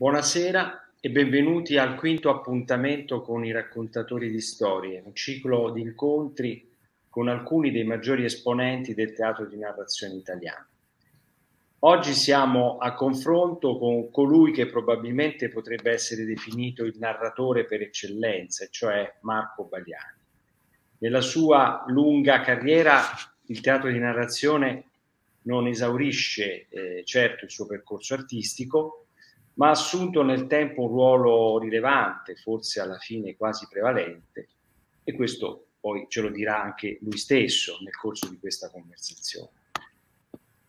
Buonasera e benvenuti al quinto appuntamento con i raccontatori di storie, un ciclo di incontri con alcuni dei maggiori esponenti del teatro di narrazione italiano. Oggi siamo a confronto con colui che probabilmente potrebbe essere definito il narratore per eccellenza, cioè Marco Bagliani. Nella sua lunga carriera il teatro di narrazione non esaurisce eh, certo il suo percorso artistico, ma ha assunto nel tempo un ruolo rilevante, forse alla fine quasi prevalente, e questo poi ce lo dirà anche lui stesso nel corso di questa conversazione.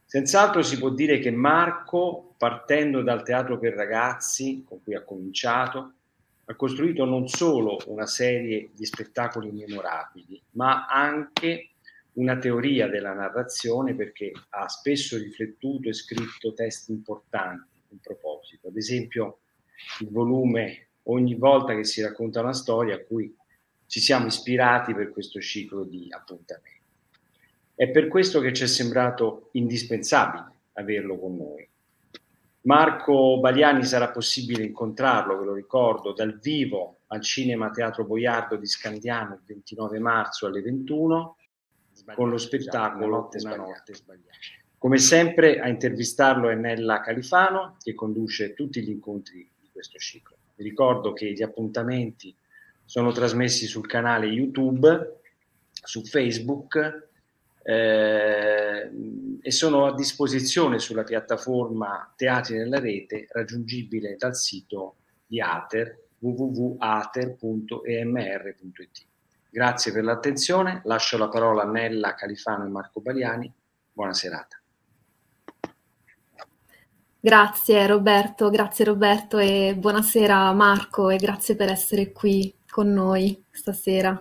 Senz'altro si può dire che Marco, partendo dal teatro per ragazzi, con cui ha cominciato, ha costruito non solo una serie di spettacoli memorabili, ma anche una teoria della narrazione perché ha spesso riflettuto e scritto testi importanti un proposito. Ad esempio, il volume ogni volta che si racconta una storia a cui ci siamo ispirati per questo ciclo di appuntamenti. È per questo che ci è sembrato indispensabile averlo con noi. Marco Baliani sarà possibile incontrarlo, ve lo ricordo, dal vivo al Cinema Teatro Boiardo di Scandiano il 29 marzo alle 21 con lo spettacolo una notte sbagliata. Come sempre a intervistarlo è Nella Califano che conduce tutti gli incontri di questo ciclo. Vi ricordo che gli appuntamenti sono trasmessi sul canale YouTube, su Facebook eh, e sono a disposizione sulla piattaforma Teatri nella Rete raggiungibile dal sito di Ater www.ater.emr.it. Grazie per l'attenzione, lascio la parola a Nella Califano e Marco Baliani. Buona serata. Grazie Roberto, grazie Roberto e buonasera Marco e grazie per essere qui con noi stasera.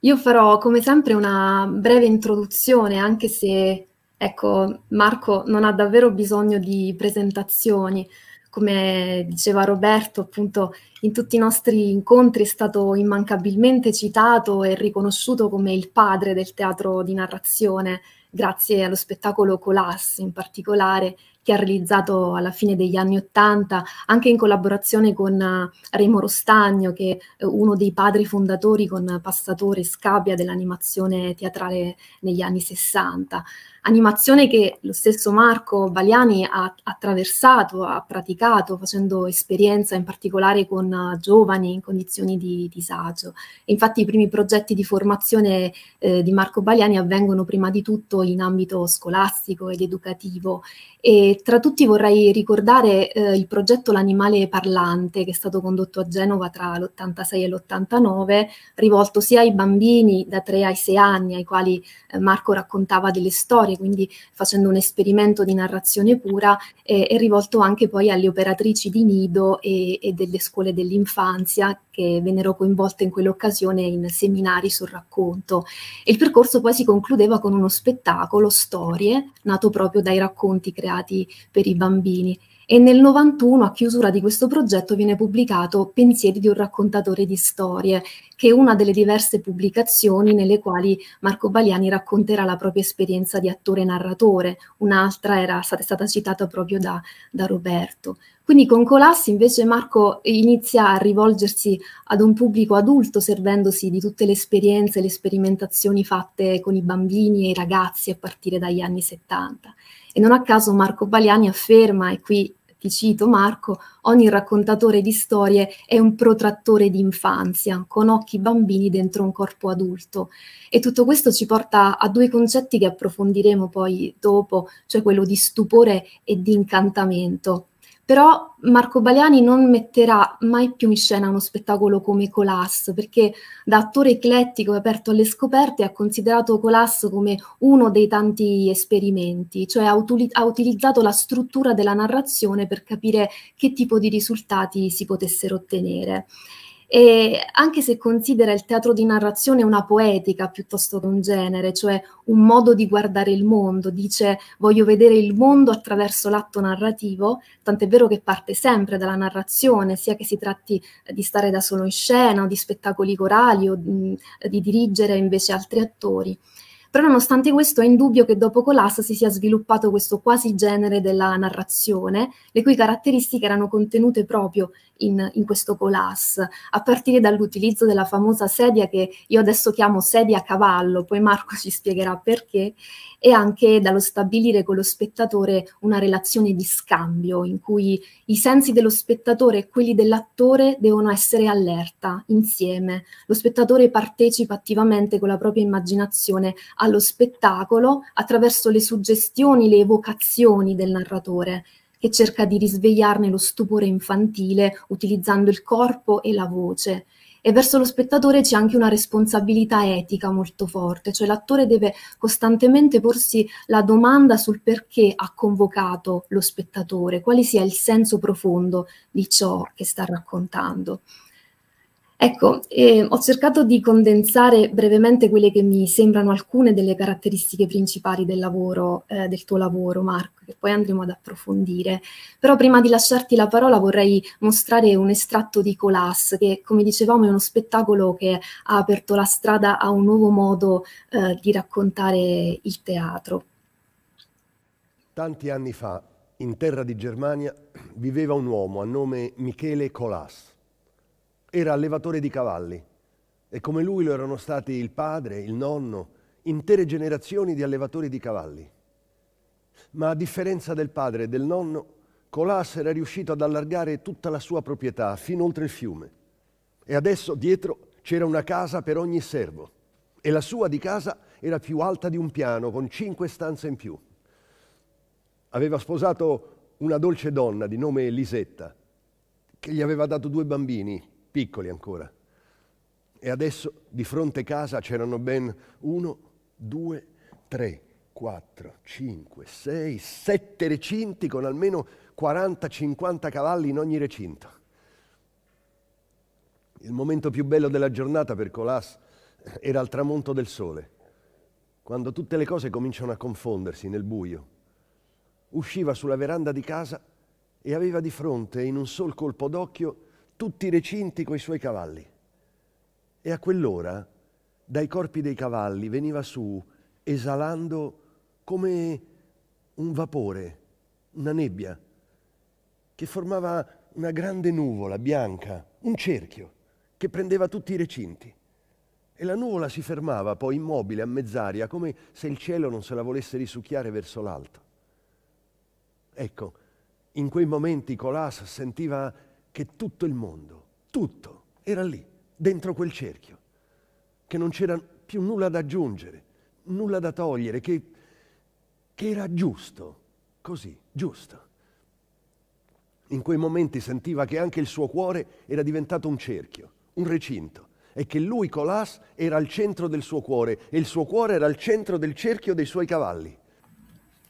Io farò come sempre una breve introduzione, anche se ecco, Marco non ha davvero bisogno di presentazioni. Come diceva Roberto, appunto, in tutti i nostri incontri è stato immancabilmente citato e riconosciuto come il padre del teatro di narrazione grazie allo spettacolo Colas in particolare che ha realizzato alla fine degli anni Ottanta, anche in collaborazione con eh, Remo Rostagno, che è uno dei padri fondatori con Passatore e Scabia dell'animazione teatrale negli anni Sessanta. Animazione che lo stesso Marco Baliani ha attraversato, ha praticato, facendo esperienza in particolare con eh, giovani in condizioni di disagio. E infatti i primi progetti di formazione eh, di Marco Baliani avvengono prima di tutto in ambito scolastico ed educativo e tra tutti vorrei ricordare eh, il progetto L'animale parlante che è stato condotto a Genova tra l'86 e l'89, rivolto sia ai bambini da 3 ai 6 anni, ai quali eh, Marco raccontava delle storie, quindi facendo un esperimento di narrazione pura, e, e rivolto anche poi alle operatrici di nido e, e delle scuole dell'infanzia che vennero coinvolte in quell'occasione in seminari sul racconto. Il percorso poi si concludeva con uno spettacolo, Storie, nato proprio dai racconti creati per i bambini. E nel 91, a chiusura di questo progetto, viene pubblicato Pensieri di un raccontatore di storie, che è una delle diverse pubblicazioni nelle quali Marco Baliani racconterà la propria esperienza di attore narratore, un'altra era stata, stata citata proprio da, da Roberto. Quindi con Colassi invece Marco inizia a rivolgersi ad un pubblico adulto servendosi di tutte le esperienze, le sperimentazioni fatte con i bambini e i ragazzi a partire dagli anni 70. E non a caso Marco Baliani afferma, e qui ti cito Marco, ogni raccontatore di storie è un protrattore di infanzia, con occhi bambini dentro un corpo adulto. E tutto questo ci porta a due concetti che approfondiremo poi dopo, cioè quello di stupore e di incantamento. Però Marco Baliani non metterà mai più in scena uno spettacolo come Colas, perché da attore eclettico e aperto alle scoperte ha considerato Colas come uno dei tanti esperimenti, cioè ha, utili- ha utilizzato la struttura della narrazione per capire che tipo di risultati si potessero ottenere e anche se considera il teatro di narrazione una poetica piuttosto che un genere, cioè un modo di guardare il mondo, dice voglio vedere il mondo attraverso l'atto narrativo, tant'è vero che parte sempre dalla narrazione, sia che si tratti eh, di stare da solo in scena o di spettacoli corali o di, mm, di dirigere invece altri attori però nonostante questo è indubbio che dopo Colas si sia sviluppato questo quasi genere della narrazione, le cui caratteristiche erano contenute proprio in, in questo Colas, a partire dall'utilizzo della famosa sedia che io adesso chiamo sedia a cavallo, poi Marco ci spiegherà perché, e anche dallo stabilire con lo spettatore una relazione di scambio in cui i sensi dello spettatore e quelli dell'attore devono essere allerta, insieme. Lo spettatore partecipa attivamente con la propria immaginazione allo spettacolo attraverso le suggestioni, le evocazioni del narratore che cerca di risvegliarne lo stupore infantile utilizzando il corpo e la voce e verso lo spettatore c'è anche una responsabilità etica molto forte, cioè l'attore deve costantemente porsi la domanda sul perché ha convocato lo spettatore, quale sia il senso profondo di ciò che sta raccontando. Ecco, eh, ho cercato di condensare brevemente quelle che mi sembrano alcune delle caratteristiche principali del lavoro, eh, del tuo lavoro, Marco, che poi andremo ad approfondire. Però prima di lasciarti la parola vorrei mostrare un estratto di Colas, che come dicevamo è uno spettacolo che ha aperto la strada a un nuovo modo eh, di raccontare il teatro. Tanti anni fa, in terra di Germania, viveva un uomo a nome Michele Colas era allevatore di cavalli e come lui lo erano stati il padre, il nonno, intere generazioni di allevatori di cavalli. Ma a differenza del padre e del nonno, Colas era riuscito ad allargare tutta la sua proprietà fin oltre il fiume. E adesso dietro c'era una casa per ogni servo e la sua di casa era più alta di un piano, con cinque stanze in più. Aveva sposato una dolce donna di nome Lisetta, che gli aveva dato due bambini, piccoli ancora. E adesso di fronte casa c'erano ben uno, due, tre, quattro, cinque, sei, sette recinti con almeno 40-50 cavalli in ogni recinto. Il momento più bello della giornata per Colas era il tramonto del sole, quando tutte le cose cominciano a confondersi nel buio. Usciva sulla veranda di casa e aveva di fronte, in un sol colpo d'occhio, tutti i recinti coi suoi cavalli. E a quell'ora dai corpi dei cavalli veniva su, esalando come un vapore, una nebbia, che formava una grande nuvola bianca, un cerchio, che prendeva tutti i recinti. E la nuvola si fermava poi immobile, a mezz'aria, come se il cielo non se la volesse risucchiare verso l'alto. Ecco, in quei momenti Colas sentiva che tutto il mondo, tutto, era lì, dentro quel cerchio, che non c'era più nulla da aggiungere, nulla da togliere, che, che era giusto, così, giusto. In quei momenti sentiva che anche il suo cuore era diventato un cerchio, un recinto, e che lui, Colas, era al centro del suo cuore e il suo cuore era al centro del cerchio dei suoi cavalli.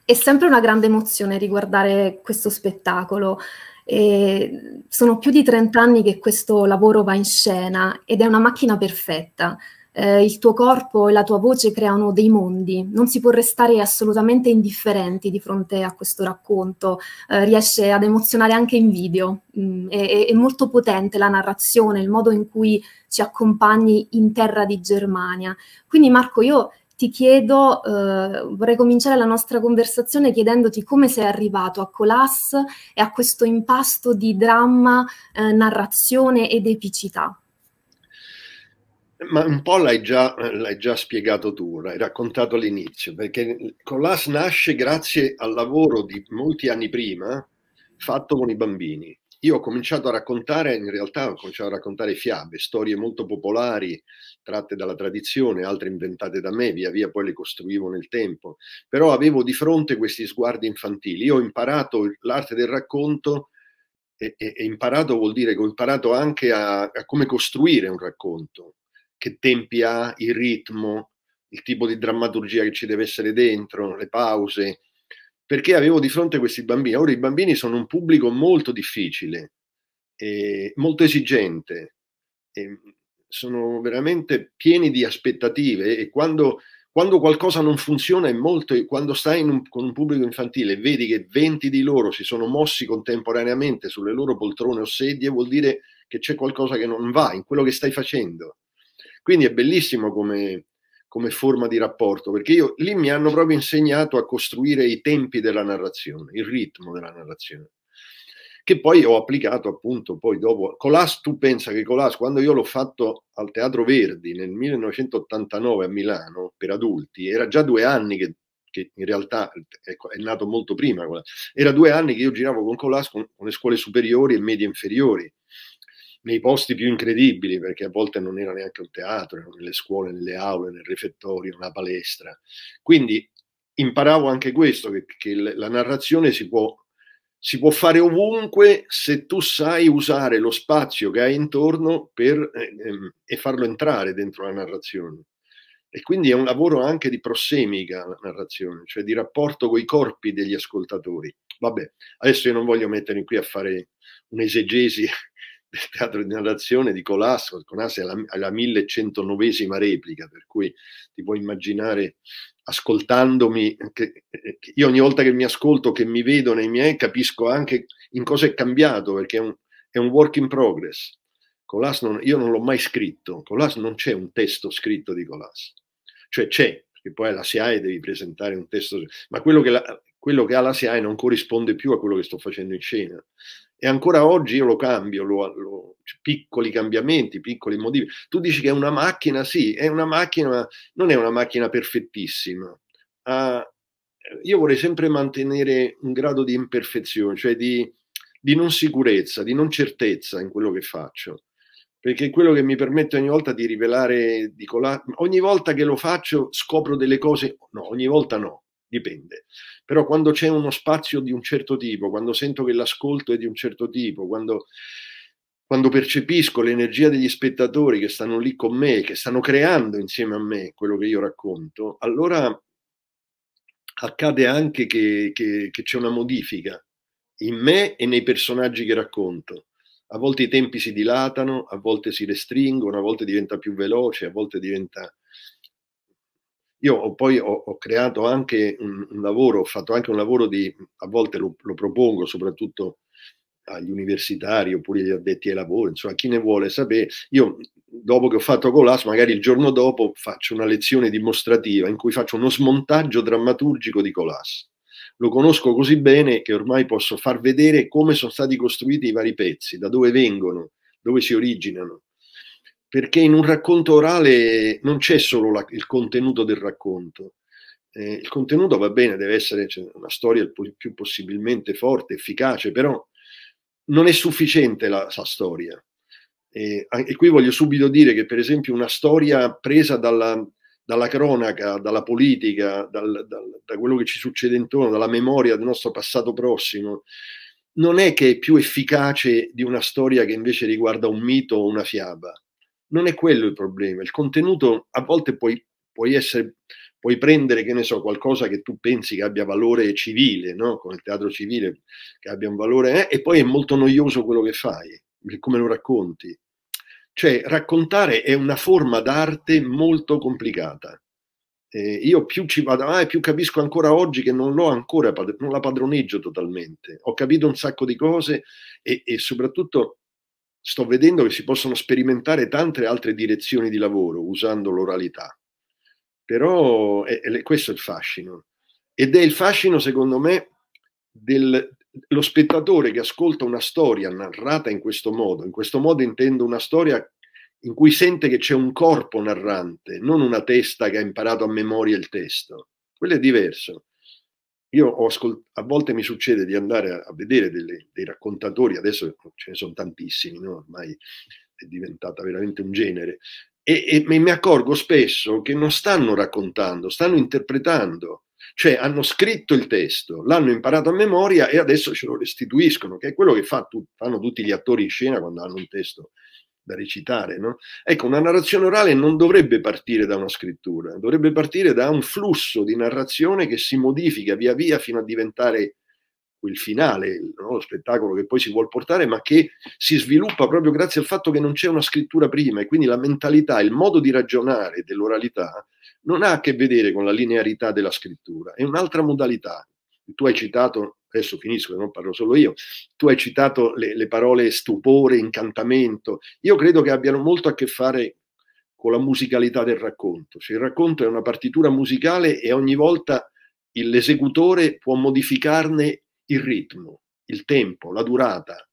È sempre una grande emozione riguardare questo spettacolo. E sono più di 30 anni che questo lavoro va in scena ed è una macchina perfetta. Eh, il tuo corpo e la tua voce creano dei mondi, non si può restare assolutamente indifferenti di fronte a questo racconto, eh, riesce ad emozionare anche in video, mm, è, è, molto potente la narrazione, il modo in cui ci accompagni in terra di Germania. Quindi Marco, io ti chiedo, eh, vorrei cominciare la nostra conversazione chiedendoti come sei arrivato a Colas e a questo impasto di dramma, eh, narrazione ed epicità. Ma un po' l'hai già, l'hai già, spiegato tu, l'hai raccontato all'inizio, perché Colas nasce grazie al lavoro di molti anni prima fatto con i bambini. Io ho cominciato a raccontare, in realtà ho cominciato a raccontare fiabe, storie molto popolari, tratte dalla tradizione, altre inventate da me, via via poi le costruivo nel tempo, però avevo di fronte questi sguardi infantili. Io ho imparato l'arte del racconto e, e, e, imparato vuol dire che ho imparato anche a, a come costruire un racconto, che tempi ha, il ritmo, il tipo di drammaturgia che ci deve essere dentro, le pause, perché avevo di fronte questi bambini. Ora i bambini sono un pubblico molto difficile, molto esigente. E, ehm, sono veramente pieni di aspettative e quando, quando qualcosa non funziona è molto, quando stai un, con un pubblico infantile e vedi che 20 di loro si sono mossi contemporaneamente sulle loro poltrone o sedie, vuol dire che c'è qualcosa che non va in quello che stai facendo. Quindi è bellissimo come, come forma di rapporto, perché io, lì mi hanno proprio insegnato a costruire i tempi della narrazione, il ritmo della narrazione che poi ho applicato appunto poi dopo. Colas, tu pensa che Colas, quando io l'ho fatto al Teatro Verdi nel 1989 a Milano per adulti, era già due anni che, che in realtà ecco, è nato molto prima, era due anni che io giravo con Colas con, con le scuole superiori e medie inferiori nei posti più incredibili, perché a volte non era neanche un teatro, erano nelle scuole, nelle aule, nel refettorio, una palestra. Quindi imparavo anche questo, che, che la narrazione si può si può fare ovunque se tu sai usare lo spazio che hai intorno per, eh, ehm, e farlo entrare dentro la narrazione. E quindi è un lavoro anche di prossemica la narrazione, cioè di rapporto con i corpi degli ascoltatori. Vabbè, adesso io non voglio mettermi qui a fare un'esegesi del teatro di narrazione di Colasso, Colasso è la, la 1109esima replica, per cui ti puoi immaginare ascoltandomi, che, che io ogni volta che mi ascolto, che mi vedo nei miei, capisco anche in cosa è cambiato, perché è un, è un work in progress. Colas non, io non l'ho mai scritto, Colas non c'è un testo scritto di Colas, cioè c'è, perché poi alla SIAE devi presentare un testo, ma quello che, la, quello che ha la SIAE non corrisponde più a quello che sto facendo in scena. E ancora oggi io lo cambio, lo, lo, cioè, piccoli cambiamenti, piccoli motivi. Tu dici che è una macchina, sì, è una macchina, ma non è una macchina perfettissima. Uh, io vorrei sempre mantenere un grado di imperfezione, cioè di, di non sicurezza, di non certezza in quello che faccio perché è quello che mi permette ogni volta di rivelare, dico, la, ogni volta che lo faccio scopro delle cose, no, ogni volta no, dipende. Però quando c'è uno spazio di un certo tipo, quando sento che l'ascolto è di un certo tipo, quando, quando percepisco l'energia degli spettatori che stanno lì con me, che stanno creando insieme a me quello che io racconto, allora accade anche che, che, che c'è una modifica in me e nei personaggi che racconto. A volte i tempi si dilatano, a volte si restringono, a volte diventa più veloce, a volte diventa io ho poi ho, ho creato anche un, un, lavoro, ho fatto anche un lavoro di, a volte lo, lo propongo soprattutto agli universitari oppure agli addetti ai lavori, insomma, chi ne vuole sapere. Io, dopo che ho fatto Colas, magari il giorno dopo faccio una lezione dimostrativa in cui faccio uno smontaggio drammaturgico di Colas. Lo conosco così bene che ormai posso far vedere come sono stati costruiti i vari pezzi, da dove vengono, dove si originano, perché in un racconto orale non c'è solo la, il contenuto del racconto. Eh, il contenuto va bene, deve essere cioè, una storia il più possibilmente forte, efficace, però non è sufficiente la, la storia. Eh, e qui voglio subito dire che, per esempio, una storia presa dalla, dalla cronaca, dalla politica, dal, dal, da quello che ci succede intorno, dalla memoria del nostro passato prossimo, non è che è più efficace di una storia che invece riguarda un mito o una fiaba non è quello il problema. Il contenuto a volte puoi, puoi, essere, puoi prendere, che ne so, qualcosa che tu pensi che abbia valore civile, no? come il teatro civile, che abbia un valore, eh? e poi è molto noioso quello che fai, come lo racconti. Cioè, raccontare è una forma d'arte molto complicata. Eh, io più ci vado avanti, ah, più capisco ancora oggi che non l'ho ancora, non la padroneggio totalmente. Ho capito un sacco di cose e, e soprattutto sto vedendo che si possono sperimentare tante altre direzioni di lavoro usando l'oralità. Però è, eh, è, eh, questo è il fascino. Ed è il fascino, secondo me, dello spettatore che ascolta una storia narrata in questo modo. In questo modo intendo una storia in cui sente che c'è un corpo narrante, non una testa che ha imparato a memoria il testo. Quello è diverso io ho ascolt- a volte mi succede di andare a, a vedere delle, dei raccontatori, adesso ce ne sono tantissimi, no? ormai è diventata veramente un genere, e, e, mi accorgo spesso che non stanno raccontando, stanno interpretando, cioè hanno scritto il testo, l'hanno imparato a memoria e adesso ce lo restituiscono, che è quello che fa tu- fanno tutti gli attori in scena quando hanno un testo da recitare. No? Ecco, una narrazione orale non dovrebbe partire da una scrittura, dovrebbe partire da un flusso di narrazione che si modifica via via fino a diventare quel finale, no? lo spettacolo che poi si vuole portare, ma che si sviluppa proprio grazie al fatto che non c'è una scrittura prima e quindi la mentalità, il modo di ragionare dell'oralità non ha a che vedere con la linearità della scrittura, è un'altra modalità. Tu hai citato adesso finisco, non parlo solo io, tu hai citato le, le parole stupore, incantamento, io credo che abbiano molto a che fare con la musicalità del racconto, cioè il racconto è una partitura musicale e ogni volta l'esecutore può modificarne il ritmo, il tempo, la durata,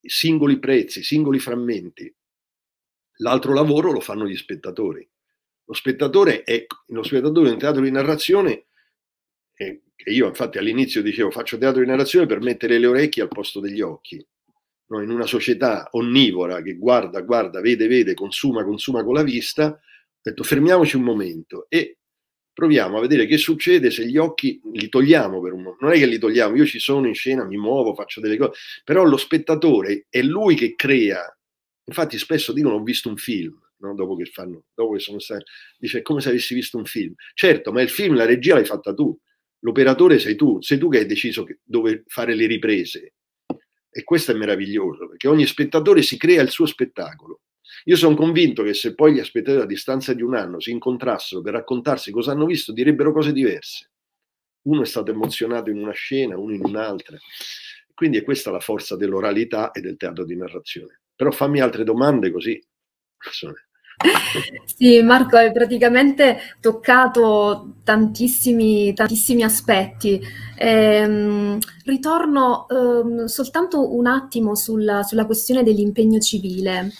i singoli prezzi, i singoli frammenti. L'altro lavoro lo fanno gli spettatori. Lo spettatore è lo spettatore in teatro di narrazione è e io infatti all'inizio dicevo faccio teatro di narrazione per mettere le orecchie al posto degli occhi. No, in una società onnivora che guarda, guarda, vede, vede, consuma, consuma con la vista, ho detto fermiamoci un momento e proviamo a vedere che succede se gli occhi li togliamo per un momento. Non è che li togliamo, io ci sono in scena, mi muovo, faccio delle cose, però lo spettatore è lui che crea. Infatti spesso dicono ho visto un film, no? dopo, che fanno, dopo che sono stati, dice come se avessi visto un film. Certo, ma il film, la regia l'hai fatta tu, l'operatore sei tu, sei tu che hai deciso che, dove fare le riprese. E questo è meraviglioso, perché ogni spettatore si crea il suo spettacolo. Io sono convinto che se poi gli spettatori a distanza di un anno si incontrassero per raccontarsi cosa hanno visto, direbbero cose diverse. Uno è stato emozionato in una scena, uno in un'altra. Quindi è questa la forza dell'oralità e del teatro di narrazione. Però fammi altre domande così. Persone. Sì, Marco, hai praticamente toccato tantissimi, tantissimi aspetti. Ehm, ritorno ehm, soltanto un attimo sulla, sulla questione dell'impegno civile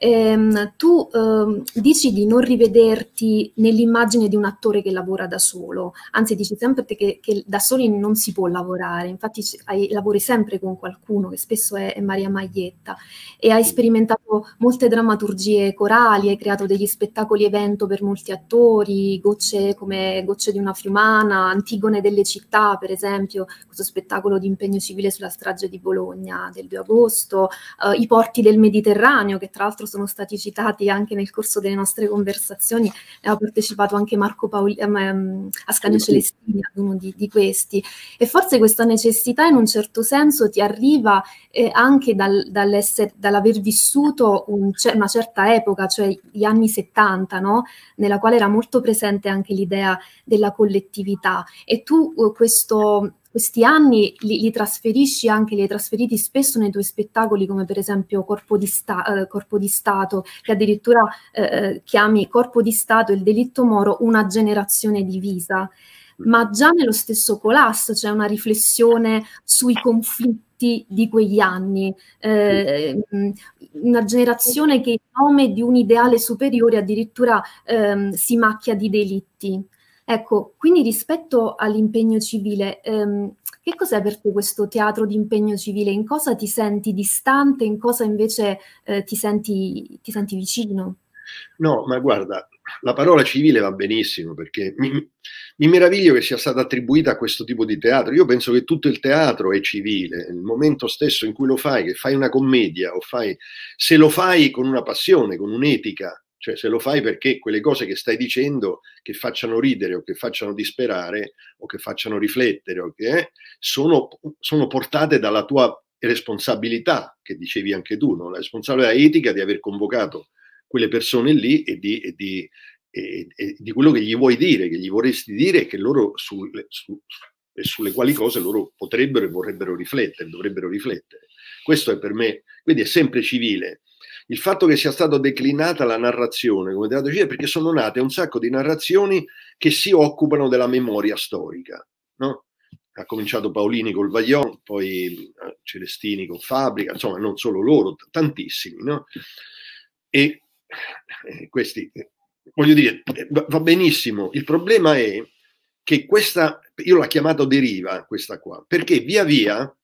ehm, tu ehm, dici di non rivederti nell'immagine di un attore che lavora da solo, anzi dici sempre che, che da soli non si può lavorare, infatti hai, lavori sempre con qualcuno che spesso è, è Maria Maglietta e hai sperimentato molte drammaturgie corali, hai creato degli spettacoli evento per molti attori, gocce come Gocce di una fiumana, Antigone delle città per esempio, questo spettacolo di impegno civile sulla strage di Bologna del 2 agosto, eh, i porti del Mediterraneo che tra l'altro sono stati citati anche nel corso delle nostre conversazioni, ha partecipato anche Marco Paoli, ehm, ehm Ascanio Celestini uno di, di, questi e forse questa necessità in un certo senso ti arriva eh, anche dal, dall'aver vissuto un, una certa epoca, cioè gli anni 70, no? nella quale era molto presente anche l'idea della collettività e tu eh, questo questi anni li, li, trasferisci anche, li hai trasferiti spesso nei tuoi spettacoli, come per esempio Corpo di, sta, eh, corpo di Stato, che addirittura eh, eh, chiami Corpo di Stato e il delitto moro una generazione divisa. Ma già nello stesso Colas c'è una riflessione sui conflitti di quegli anni, eh, una generazione che in nome di un ideale superiore addirittura ehm, si macchia di delitti. Ecco, quindi rispetto all'impegno civile, ehm, che cos'è per te questo teatro di impegno civile? In cosa ti senti distante, in cosa invece eh, ti, senti, ti, senti, vicino? No, ma guarda, la parola civile va benissimo perché mi, mi, meraviglio che sia stata attribuita a questo tipo di teatro. Io penso che tutto il teatro è civile, il momento stesso in cui lo fai, che fai una commedia o fai, se lo fai con una passione, con un'etica, cioè, se lo fai perché quelle cose che stai dicendo che facciano ridere o che facciano disperare o che facciano riflettere o eh, sono, sono portate dalla tua responsabilità, che dicevi anche tu, no? la responsabilità etica di aver convocato quelle persone lì e di, e di, e, e di quello che gli vuoi dire, che gli vorresti dire e che loro sul, su, sulle quali cose loro potrebbero e vorrebbero riflettere, dovrebbero riflettere. Questo è per me, quindi è sempre civile il fatto che sia stata declinata la narrazione come teatrologia è perché sono nate un sacco di narrazioni che si occupano della memoria storica. No? Ha cominciato Paolini col Vaglion, poi eh, Celestini con Fabrica, insomma non solo loro, tantissimi. No? E eh, questi, eh, voglio dire, eh, va benissimo. Il problema è che questa, io l'ho chiamata deriva, questa qua, perché via via,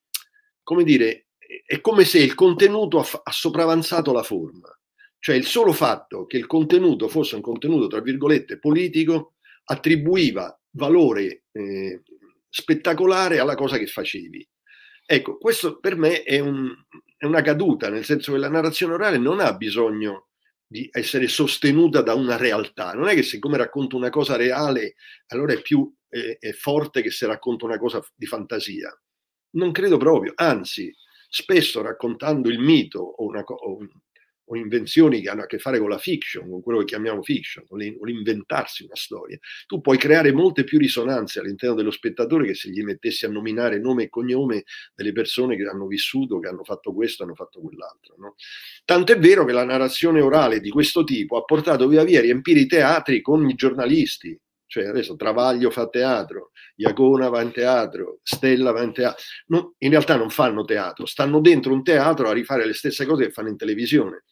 come dire, è come se il contenuto ha, ha sopravanzato la forma. Cioè il solo fatto che il contenuto fosse un contenuto, tra virgolette, politico, attribuiva valore eh, spettacolare alla cosa che facevi. Ecco, questo per me è, un, è, una caduta, nel senso che la narrazione orale non ha bisogno di essere sostenuta da una realtà. Non è che siccome racconto una cosa reale, allora è più eh, è forte che se racconto una cosa di fantasia. Non credo proprio, anzi, spesso raccontando il mito o, una, o, o, invenzioni che hanno a che fare con la fiction, con quello che chiamiamo fiction, o l'inventarsi una storia, tu puoi creare molte più risonanze all'interno dello spettatore che se gli mettessi a nominare nome e cognome delle persone che hanno vissuto, che hanno fatto questo, hanno fatto quell'altro. No? Tant'è vero che la narrazione orale di questo tipo ha portato via via a riempire i teatri con i giornalisti, cioè adesso Travaglio fa teatro, Iacona va in teatro, Stella va in teatro. Non, in realtà non fanno teatro, stanno dentro un teatro a rifare le stesse cose che fanno in televisione.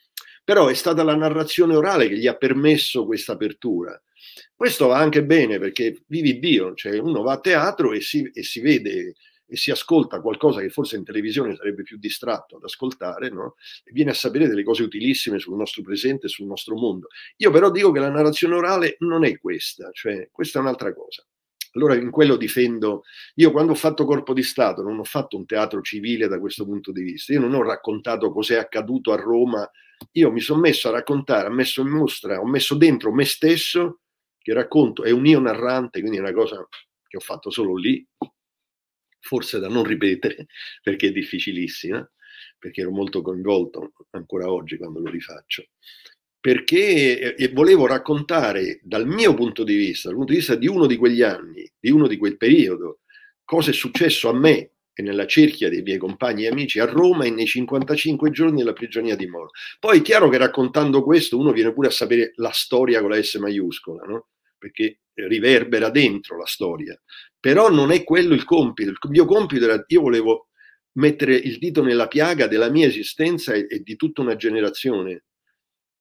Però è stata la narrazione orale che gli ha permesso questa apertura. Questo va anche bene perché vivi Dio, cioè uno va a teatro e si, e si vede e si ascolta qualcosa che forse in televisione sarebbe più distratto ad ascoltare, no? e viene a sapere delle cose utilissime sul nostro presente, sul nostro mondo. Io però dico che la narrazione orale non è questa, cioè questa è un'altra cosa. Allora in quello difendo, io quando ho fatto Corpo di Stato non ho fatto un teatro civile da questo punto di vista, io non ho raccontato cos'è accaduto a Roma, io mi sono messo a raccontare, ho messo in mostra, ho messo dentro me stesso, che racconto, è un io narrante, quindi è una cosa che ho fatto solo lì, forse da non ripetere, perché è difficilissima, perché ero molto coinvolto ancora oggi quando lo rifaccio, perché eh, volevo raccontare dal mio punto di vista, dal punto di vista di uno di quegli anni, di uno di quel periodo, cosa è successo a me e nella cerchia dei miei compagni e amici a Roma e nei 55 giorni della prigionia di Moro. Poi è chiaro che raccontando questo uno viene pure a sapere la storia con la S maiuscola, no? perché riverbera dentro la storia, però non è quello il compito. Il mio compito era, io volevo mettere il dito nella piaga della mia esistenza e, e di tutta una generazione.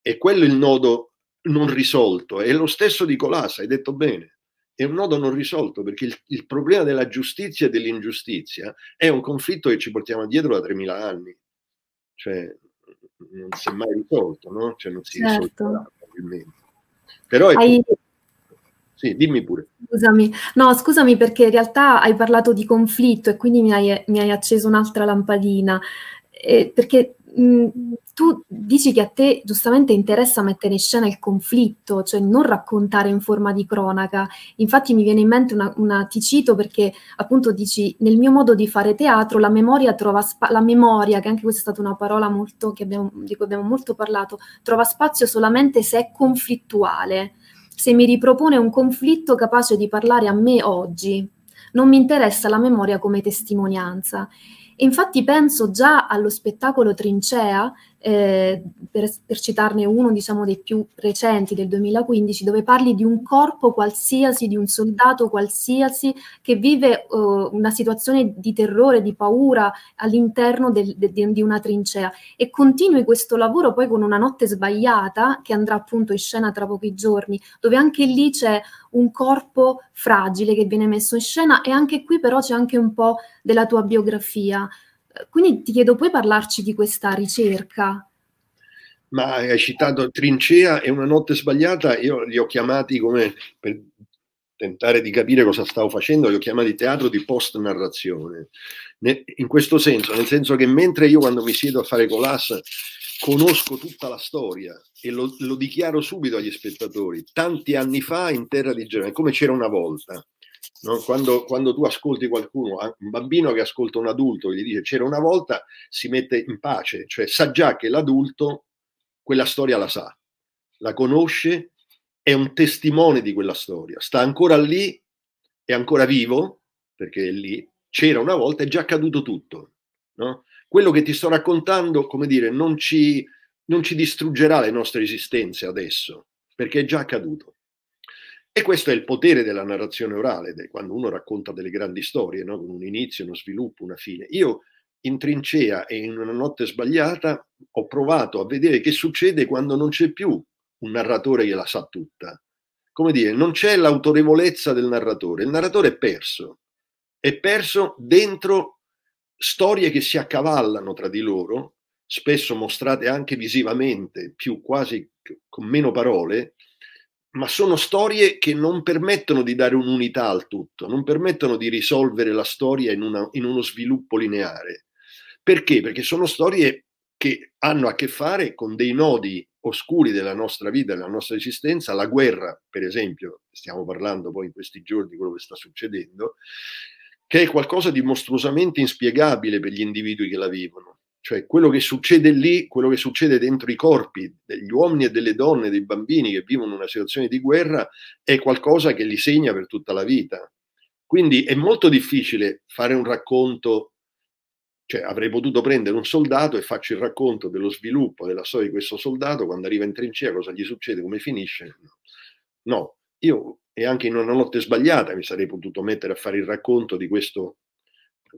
E quello è il nodo non risolto. È lo stesso di Colassa, hai detto bene. È un nodo non risolto perché il, il problema della giustizia e dell'ingiustizia è un conflitto che ci portiamo dietro da 3.000 anni. Cioè, non si è mai risolto, no? Cioè non si certo. risolverà probabilmente. Però è Hai... Sì, dimmi pure. Scusami. No, scusami perché in realtà hai parlato di conflitto e quindi mi hai, mi hai acceso un'altra lampadina. Eh, perché mh, tu dici che a te giustamente interessa mettere in scena il conflitto, cioè non raccontare in forma di cronaca. Infatti mi viene in mente una, una ti cito perché appunto dici nel mio modo di fare teatro la memoria trova spa- la memoria, che anche questa è stata una parola molto, abbiamo, di cui abbiamo molto parlato, trova spazio solamente se è conflittuale se mi ripropone un conflitto capace di parlare a me oggi. Non mi interessa la memoria come testimonianza. E infatti penso già allo spettacolo Trincea eh, per, per, citarne uno diciamo dei più recenti del 2015, dove parli di un corpo qualsiasi, di un soldato qualsiasi che vive eh, una situazione di terrore, di paura all'interno de, di una trincea e continui questo lavoro poi con una notte sbagliata che andrà appunto in scena tra pochi giorni, dove anche lì c'è un corpo fragile che viene messo in scena e anche qui però c'è anche un po' della tua biografia quindi ti chiedo, puoi parlarci di questa ricerca? Ma hai citato Trincea e Una notte sbagliata, io li ho chiamati come per tentare di capire cosa stavo facendo, li ho chiamati teatro di post-narrazione. In questo senso, nel senso che mentre io quando mi siedo a fare colas conosco tutta la storia e lo, lo dichiaro subito agli spettatori, tanti anni fa in terra di Genova, come c'era una volta, No? Quando, quando, tu ascolti qualcuno, un bambino che ascolta un adulto e gli dice c'era una volta, si mette in pace, cioè sa già che l'adulto quella storia la sa, la conosce, è un testimone di quella storia, sta ancora lì, è ancora vivo, perché è lì, c'era una volta, è già accaduto tutto. No? Quello che ti sto raccontando, come dire, non ci, non ci distruggerà le nostre esistenze adesso, perché è già accaduto. E questo è il potere della narrazione orale, quando uno racconta delle grandi storie, no? con un inizio, uno sviluppo, una fine. Io in trincea e in una notte sbagliata ho provato a vedere che succede quando non c'è più un narratore che la sa tutta. Come dire, non c'è l'autorevolezza del narratore, il narratore è perso, è perso dentro storie che si accavallano tra di loro, spesso mostrate anche visivamente, più quasi con meno parole, ma sono storie che non permettono di dare un'unità al tutto, non permettono di risolvere la storia in, una, in uno sviluppo lineare. Perché? Perché sono storie che hanno a che fare con dei nodi oscuri della nostra vita, della nostra esistenza, la guerra, per esempio, stiamo parlando poi in questi giorni di quello che sta succedendo, che è qualcosa di mostruosamente inspiegabile per gli individui che la vivono. Cioè quello che succede lì, quello che succede dentro i corpi degli uomini e delle donne, dei bambini che vivono una situazione di guerra, è qualcosa che li segna per tutta la vita. Quindi è molto difficile fare un racconto cioè avrei potuto prendere un soldato e faccio il racconto dello sviluppo della storia di questo soldato, quando arriva in trincea, cosa gli succede, come finisce. No, io e anche in una notte sbagliata mi sarei potuto mettere a fare il racconto di questo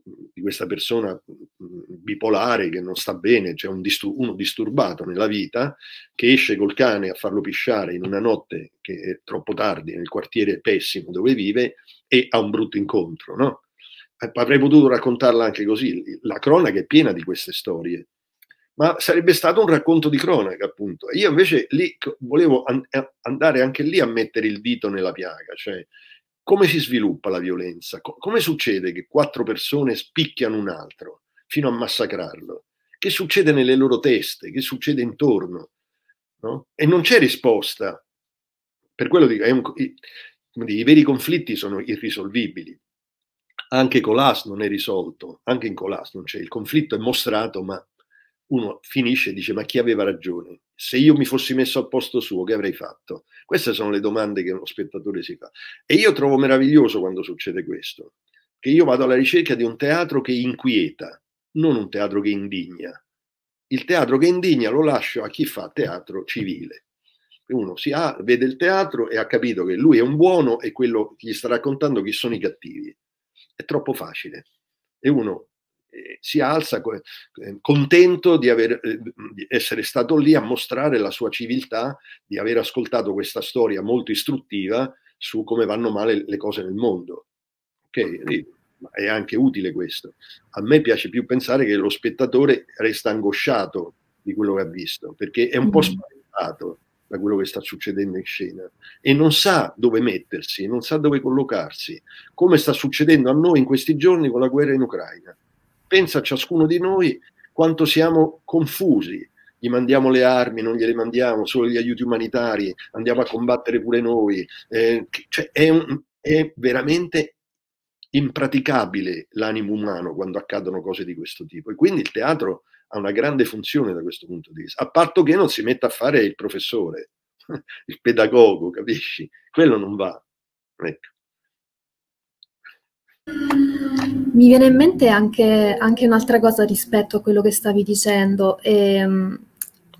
di questa persona mm, bipolare che non sta bene, cioè un distur- uno disturbato nella vita, che esce col cane a farlo pisciare in una notte che è troppo tardi nel quartiere pessimo dove vive e ha un brutto incontro, no? Eh, avrei potuto raccontarla anche così, la cronaca è piena di queste storie, ma sarebbe stato un racconto di cronaca, appunto. Io invece lì volevo an- andare anche lì a mettere il dito nella piaga, cioè come si sviluppa la violenza? come succede che quattro persone spicchiano un altro fino a massacrarlo? Che succede nelle loro teste? Che succede intorno? No? E non c'è risposta. Per quello dico, un, i, i, veri conflitti sono irrisolvibili. Anche Colas non è risolto, anche in Colas non c'è. Il conflitto è mostrato, ma uno finisce e dice ma chi aveva ragione? se io mi fossi messo al posto suo, che avrei fatto? Queste sono le domande che uno spettatore si fa. E io trovo meraviglioso quando succede questo, che io vado alla ricerca di un teatro che inquieta, non un teatro che indigna. Il teatro che indigna lo lascio a chi fa teatro civile. Uno si ha, ah, vede il teatro e ha capito che lui è un buono e quello gli sta raccontando chi sono i cattivi. È troppo facile. E uno eh, si alza eh, contento di, aver, eh, di essere stato lì a mostrare la sua civiltà, di aver ascoltato questa storia molto istruttiva su come vanno male le cose nel mondo. Ok? È anche utile questo. A me piace più pensare che lo spettatore resta angosciato di quello che ha visto, perché è un po' mm. spaventato da quello che sta succedendo in scena e non sa dove mettersi, non sa dove collocarsi, come sta succedendo a noi in questi giorni con la guerra in Ucraina pensa a ciascuno di noi quanto siamo confusi. Gli mandiamo le armi, non gliele mandiamo, solo gli aiuti umanitari, andiamo a combattere pure noi. Eh, cioè è, un, è veramente impraticabile l'animo umano quando accadono cose di questo tipo. E quindi il teatro ha una grande funzione da questo punto di vista, a patto che non si metta a fare il professore, il pedagogo, capisci? Quello non va. Ecco. Mi viene in mente anche, anche un'altra cosa rispetto a quello che stavi dicendo. E, ehm,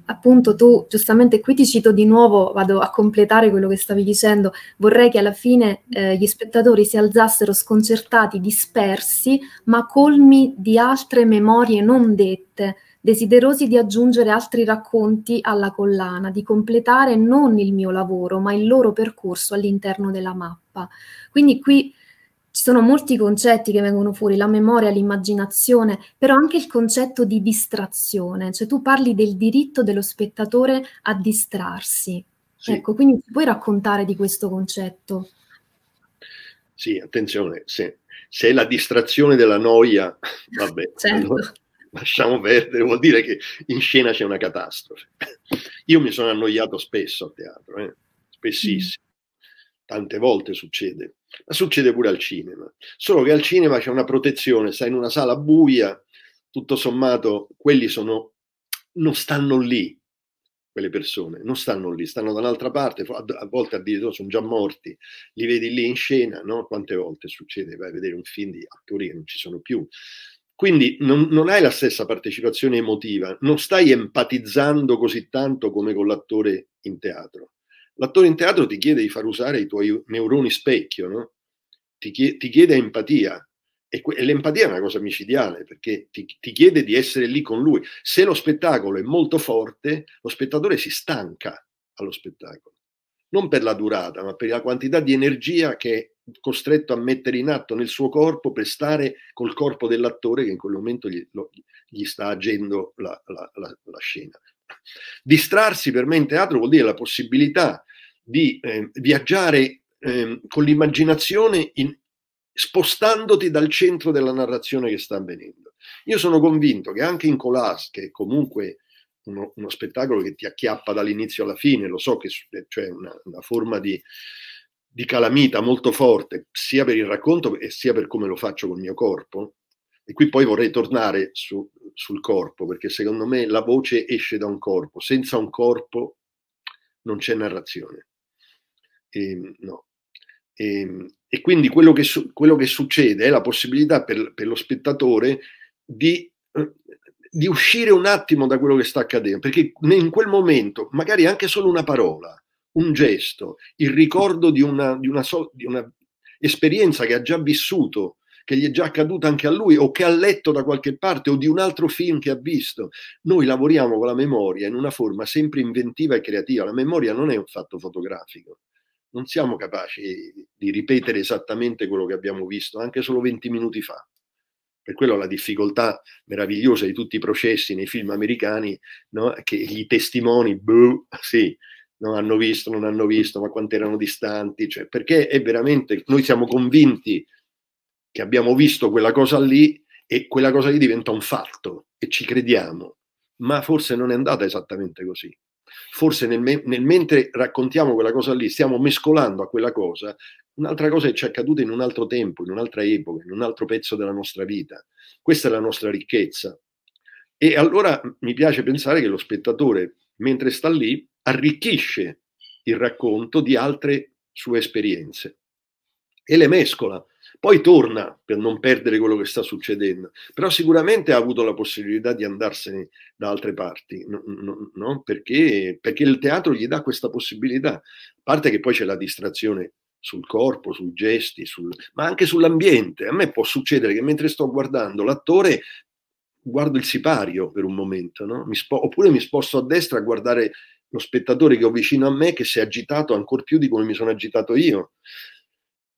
appunto tu giustamente qui ti cito di nuovo, vado a completare quello che stavi dicendo, vorrei che alla fine eh, gli spettatori si alzassero sconcertati, dispersi, ma colmi di altre memorie non dette, desiderosi di aggiungere altri racconti alla collana, di completare non il mio lavoro, ma il loro percorso all'interno della mappa. Quindi qui ci sono molti concetti che vengono fuori, la memoria, l'immaginazione, però anche il concetto di distrazione, cioè tu parli del diritto dello spettatore a distrarsi. Sì. Ecco, quindi puoi raccontare di questo concetto? Sì, attenzione, se, se è la distrazione della noia, vabbè, certo. allora lasciamo perdere, vuol dire che in scena c'è una catastrofe. Io mi sono annoiato spesso a teatro, eh? spessissimo tante volte succede, ma succede pure al cinema. Solo che al cinema c'è una protezione, stai in una sala buia, tutto sommato quelli sono, non stanno lì, quelle persone, non stanno lì, stanno da un'altra parte, a volte addirittura sono già morti, li vedi lì in scena, no? Quante volte succede, vai a vedere un film di attori che non ci sono più. Quindi non, non, hai la stessa partecipazione emotiva, non stai empatizzando così tanto come con l'attore in teatro. L'attore in teatro ti chiede di far usare i tuoi neuroni specchio, no? ti, chiede, ti chiede empatia, e, l'empatia è una cosa micidiale perché ti, ti, chiede di essere lì con lui. Se lo spettacolo è molto forte, lo spettatore si stanca allo spettacolo, non per la durata, ma per la quantità di energia che è costretto a mettere in atto nel suo corpo per stare col corpo dell'attore che in quel momento gli, lo, gli sta agendo la, la, la, la scena. Distrarsi per me in teatro vuol dire la possibilità di eh, viaggiare eh, con l'immaginazione in, spostandoti dal centro della narrazione che sta avvenendo. Io sono convinto che anche in Colas, che è comunque uno, uno spettacolo che ti acchiappa dall'inizio alla fine, lo so che c'è eh, cioè una, una, forma di, di calamita molto forte, sia per il racconto e sia per come lo faccio col mio corpo, e qui poi vorrei tornare su, sul corpo, perché secondo me la voce esce da un corpo, senza un corpo non c'è narrazione. E, ehm, no. e, ehm, e quindi quello che, su, quello che, succede è la possibilità per, per lo spettatore di, eh, di, uscire un attimo da quello che sta accadendo, perché in quel momento, magari anche solo una parola, un gesto, il ricordo di una, di una, so, di una esperienza che ha già vissuto, che gli è già accaduta anche a lui o che ha letto da qualche parte o di un altro film che ha visto. Noi lavoriamo con la memoria in una forma sempre inventiva e creativa. La memoria non è un fatto fotografico. Non siamo capaci di ripetere esattamente quello che abbiamo visto anche solo 20 minuti fa. Per quello la difficoltà meravigliosa di tutti i processi nei film americani, no? che i testimoni, buh, sì, non hanno visto, non hanno visto, ma quanto erano distanti, cioè, perché è veramente, noi siamo convinti che abbiamo visto quella cosa lì e quella cosa lì diventa un fatto e ci crediamo, ma forse non è andata esattamente così. Forse nel, me nel mentre raccontiamo quella cosa lì stiamo mescolando a quella cosa un'altra cosa che ci è accaduta in un altro tempo, in un'altra epoca, in un altro pezzo della nostra vita. Questa è la nostra ricchezza. E allora mi piace pensare che lo spettatore, mentre sta lì, arricchisce il racconto di altre sue esperienze e le mescola poi torna per non perdere quello che sta succedendo, però sicuramente ha avuto la possibilità di andarsene da altre parti, no, no, no? Perché, perché il teatro gli dà questa possibilità, a parte che poi c'è la distrazione sul corpo, sui gesti, sul... ma anche sull'ambiente. A me può succedere che mentre sto guardando l'attore guardo il sipario per un momento, no? mi spo... oppure mi sposto a destra a guardare lo spettatore che ho vicino a me che si è agitato ancora più di come mi sono agitato io.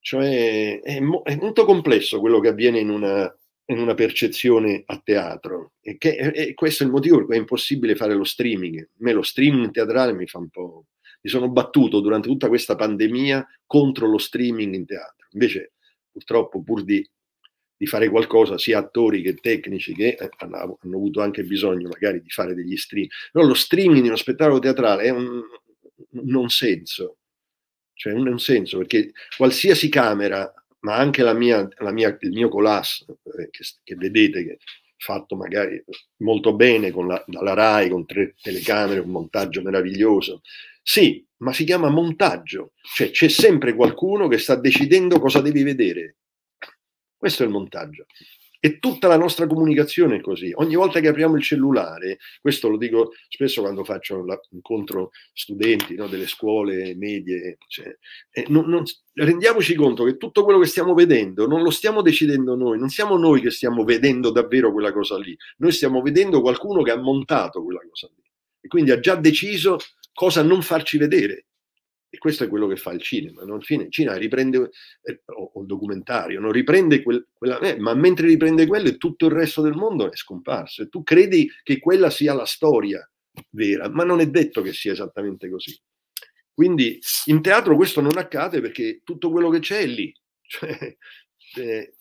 Cioè è, mo- è molto complesso quello che avviene in una, in una percezione a teatro. E, che, e, questo è il motivo per cui è impossibile fare lo streaming. A me lo streaming teatrale mi fa un po'. Mi sono battuto durante tutta questa pandemia contro lo streaming in teatro. Invece, purtroppo, pur di, di fare qualcosa, sia attori che tecnici che eh, hanno, hanno, avuto anche bisogno magari di fare degli stream. Però lo streaming di uno spettacolo teatrale è un, un non senso cioè non ha un senso, perché qualsiasi camera, ma anche la mia, la mia, il mio colas, eh, che, che, vedete, che fatto magari molto bene con la, dalla RAI, con tre telecamere, un montaggio meraviglioso, sì, ma si chiama montaggio, cioè c'è sempre qualcuno che sta decidendo cosa devi vedere. Questo è il montaggio. E tutta la nostra comunicazione è così. Ogni volta che apriamo il cellulare, questo lo dico spesso quando faccio la, incontro studenti no, delle scuole medie, cioè, eh, non, non, rendiamoci conto che tutto quello che stiamo vedendo non lo stiamo decidendo noi, non siamo noi che stiamo vedendo davvero quella cosa lì, noi stiamo vedendo qualcuno che ha montato quella cosa lì e quindi ha già deciso cosa non farci vedere. E questo è quello che fa il cinema. No? Il cinema riprende, eh, o, o, il documentario, no? riprende quel, quella, eh, ma mentre riprende quello tutto il resto del mondo è scomparso. E tu credi che quella sia la storia vera, ma non è detto che sia esattamente così. Quindi in teatro questo non accade perché tutto quello che c'è è lì. Cioè, eh,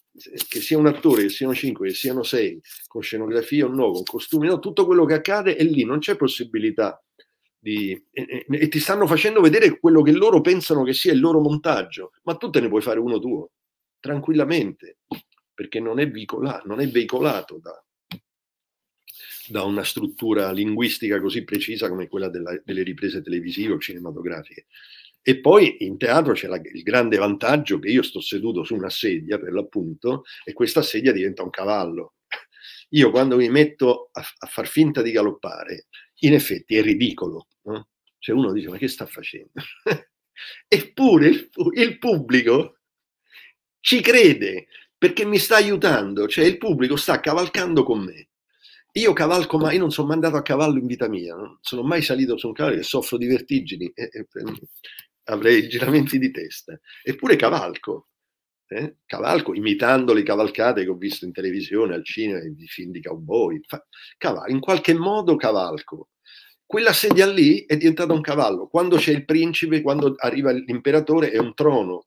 che sia un attore, che siano cinque, che siano sei, con scenografia o no, con costumi, no, tutto quello che accade è lì, non c'è possibilità di, e, e, ti stanno facendo vedere quello che loro pensano che sia il loro montaggio, ma tu te ne puoi fare uno tuo, tranquillamente, perché non è, vicolato, non è veicolato da, da, una struttura linguistica così precisa come quella della, delle riprese televisive o cinematografiche. E poi in teatro c'è la, il grande vantaggio che io sto seduto su una sedia, per l'appunto, e questa sedia diventa un cavallo. Io quando mi metto a, a far finta di galoppare, in effetti è ridicolo. No? Cioè uno dice ma che sta facendo? Eppure il, il, pubblico ci crede perché mi sta aiutando, cioè il pubblico sta cavalcando con me. Io cavalco, ma io non sono mandato a cavallo in vita mia, non sono mai salito su un cavallo e soffro di vertigini, e, e, avrei giramenti di testa, eppure cavalco eh? cavalco imitando le cavalcate che ho visto in televisione, al cinema, di film di cowboy. Cavalco, in qualche modo cavalco. Quella sedia lì è diventata un cavallo. Quando c'è il principe, quando arriva l'imperatore, è un trono.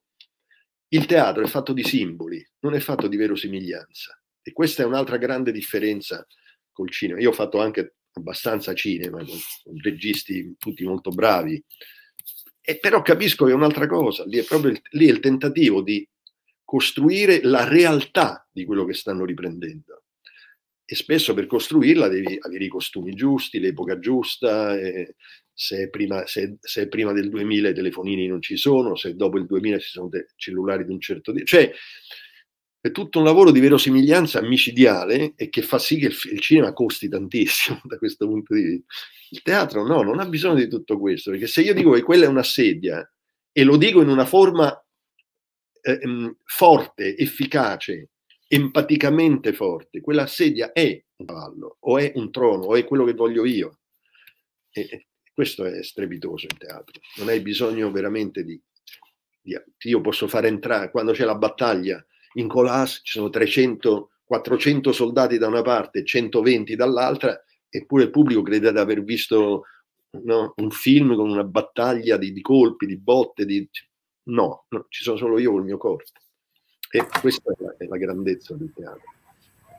Il teatro è fatto di simboli, non è fatto di verosimiglianza. E questa è un'altra grande differenza col cinema. Io ho fatto anche abbastanza cinema, con, con registi tutti molto bravi. E però capisco che è un'altra cosa, lì è proprio il, lì è il tentativo di costruire la realtà di quello che stanno riprendendo. E spesso per costruirla devi avere i costumi giusti, l'epoca giusta, eh, se, è prima, se, se è prima del 2000 i telefonini non ci sono, se dopo il 2000 ci sono cellulari di un certo tipo. Cioè, è tutto un lavoro di verosimiglianza micidiale e che fa sì che il, il, cinema costi tantissimo da questo punto di vista. Il teatro no, non ha bisogno di tutto questo, perché se io dico che quella è una sedia e lo dico in una forma eh, ehm, forte, efficace, empaticamente forte, quella sedia è un cavallo, o è un trono, o è quello che voglio io. E questo è strepitoso in teatro. Non hai bisogno veramente di, di Io posso far entrare, quando c'è la battaglia in Colas, ci sono 300, 400 soldati da una parte, 120 dall'altra, eppure il pubblico crede di aver visto no, un film con una battaglia di, di colpi, di botte, di, No, no, ci sono solo io e il mio corpo. E questa è la, è la grandezza del teatro.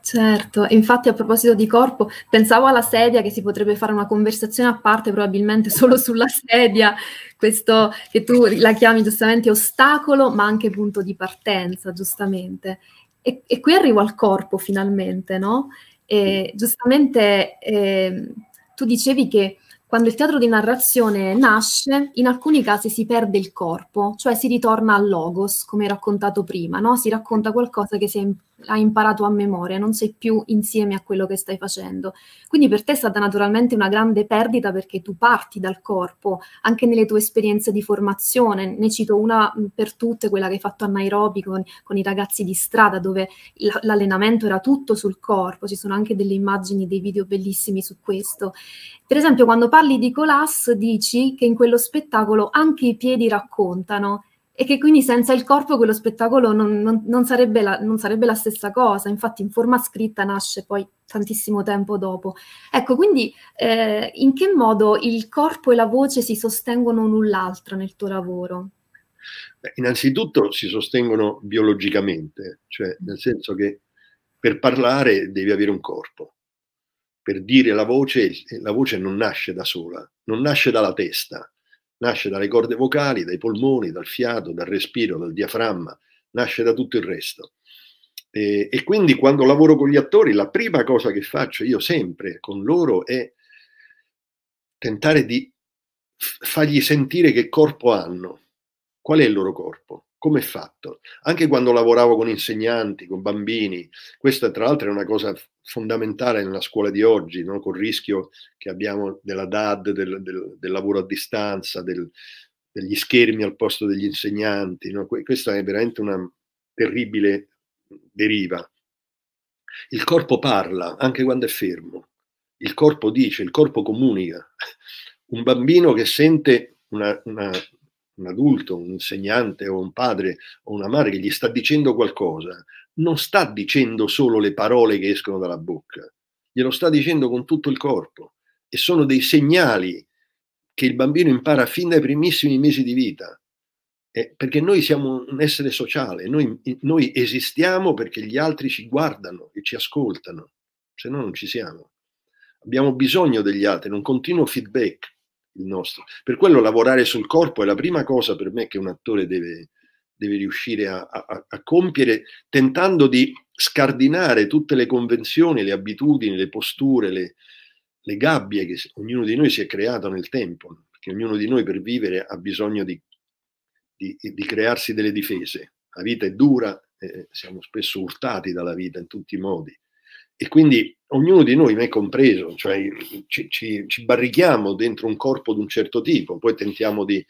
Certo, infatti a proposito di corpo, pensavo alla sedia che si potrebbe fare una conversazione a parte probabilmente solo sulla sedia, questo che tu la chiami giustamente ostacolo, ma anche punto di partenza, giustamente. E, e qui arrivo al corpo finalmente, no? E, giustamente eh, tu dicevi che quando il teatro di narrazione nasce, in alcuni casi si perde il corpo, cioè si ritorna al logos, come raccontato prima, no? si racconta qualcosa che si è l'hai imparato a memoria, non sei più insieme a quello che stai facendo. Quindi per te è stata naturalmente una grande perdita perché tu parti dal corpo, anche nelle tue esperienze di formazione, ne cito una mm, per tutte, quella che hai fatto a Nairobi con, con i ragazzi di strada dove l'allenamento era tutto sul corpo, ci sono anche delle immagini, dei video bellissimi su questo. Per esempio quando parli di Colas dici che in quello spettacolo anche i piedi raccontano e che quindi senza il corpo quello spettacolo non, non, non, sarebbe la, non, sarebbe la, stessa cosa, infatti in forma scritta nasce poi tantissimo tempo dopo. Ecco, quindi eh, in che modo il corpo e la voce si sostengono l'un l'altro nel tuo lavoro? Beh, innanzitutto si sostengono biologicamente, cioè nel senso che per parlare devi avere un corpo, per dire la voce, la voce non nasce da sola, non nasce dalla testa, nasce dalle corde vocali, dai polmoni, dal fiato, dal respiro, dal diaframma, nasce da tutto il resto. E, e, quindi quando lavoro con gli attori, la prima cosa che faccio io sempre con loro è tentare di fargli sentire che corpo hanno, qual è il loro corpo come è fatto. Anche quando lavoravo con insegnanti, con bambini, questa tra l'altro è una cosa fondamentale nella scuola di oggi, no? col rischio che abbiamo della DAD, del, del, del lavoro a distanza, del, degli schermi al posto degli insegnanti. No? Questa è veramente una terribile deriva. Il corpo parla anche quando è fermo, il corpo dice, il corpo comunica. Un bambino che sente una, una un adulto, un insegnante o un padre o una madre che gli sta dicendo qualcosa, non sta dicendo solo le parole che escono dalla bocca, glielo sta dicendo con tutto il corpo e sono dei segnali che il bambino impara fin dai primissimi mesi di vita. Eh, perché noi siamo un essere sociale, noi, noi esistiamo perché gli altri ci guardano e ci ascoltano, se no non ci siamo. Abbiamo bisogno degli altri, un continuo feedback il nostro. Per quello lavorare sul corpo è la prima cosa per me che un attore deve, deve riuscire a, a, a, compiere, tentando di scardinare tutte le convenzioni, le abitudini, le posture, le, le gabbie che ognuno di noi si è creato nel tempo, perché ognuno di noi per vivere ha bisogno di, di, di crearsi delle difese. La vita è dura, eh, siamo spesso urtati dalla vita in tutti i modi e quindi ognuno di noi, me compreso, cioè, ci, ci, ci, barrichiamo dentro un corpo di un certo tipo, poi tentiamo di,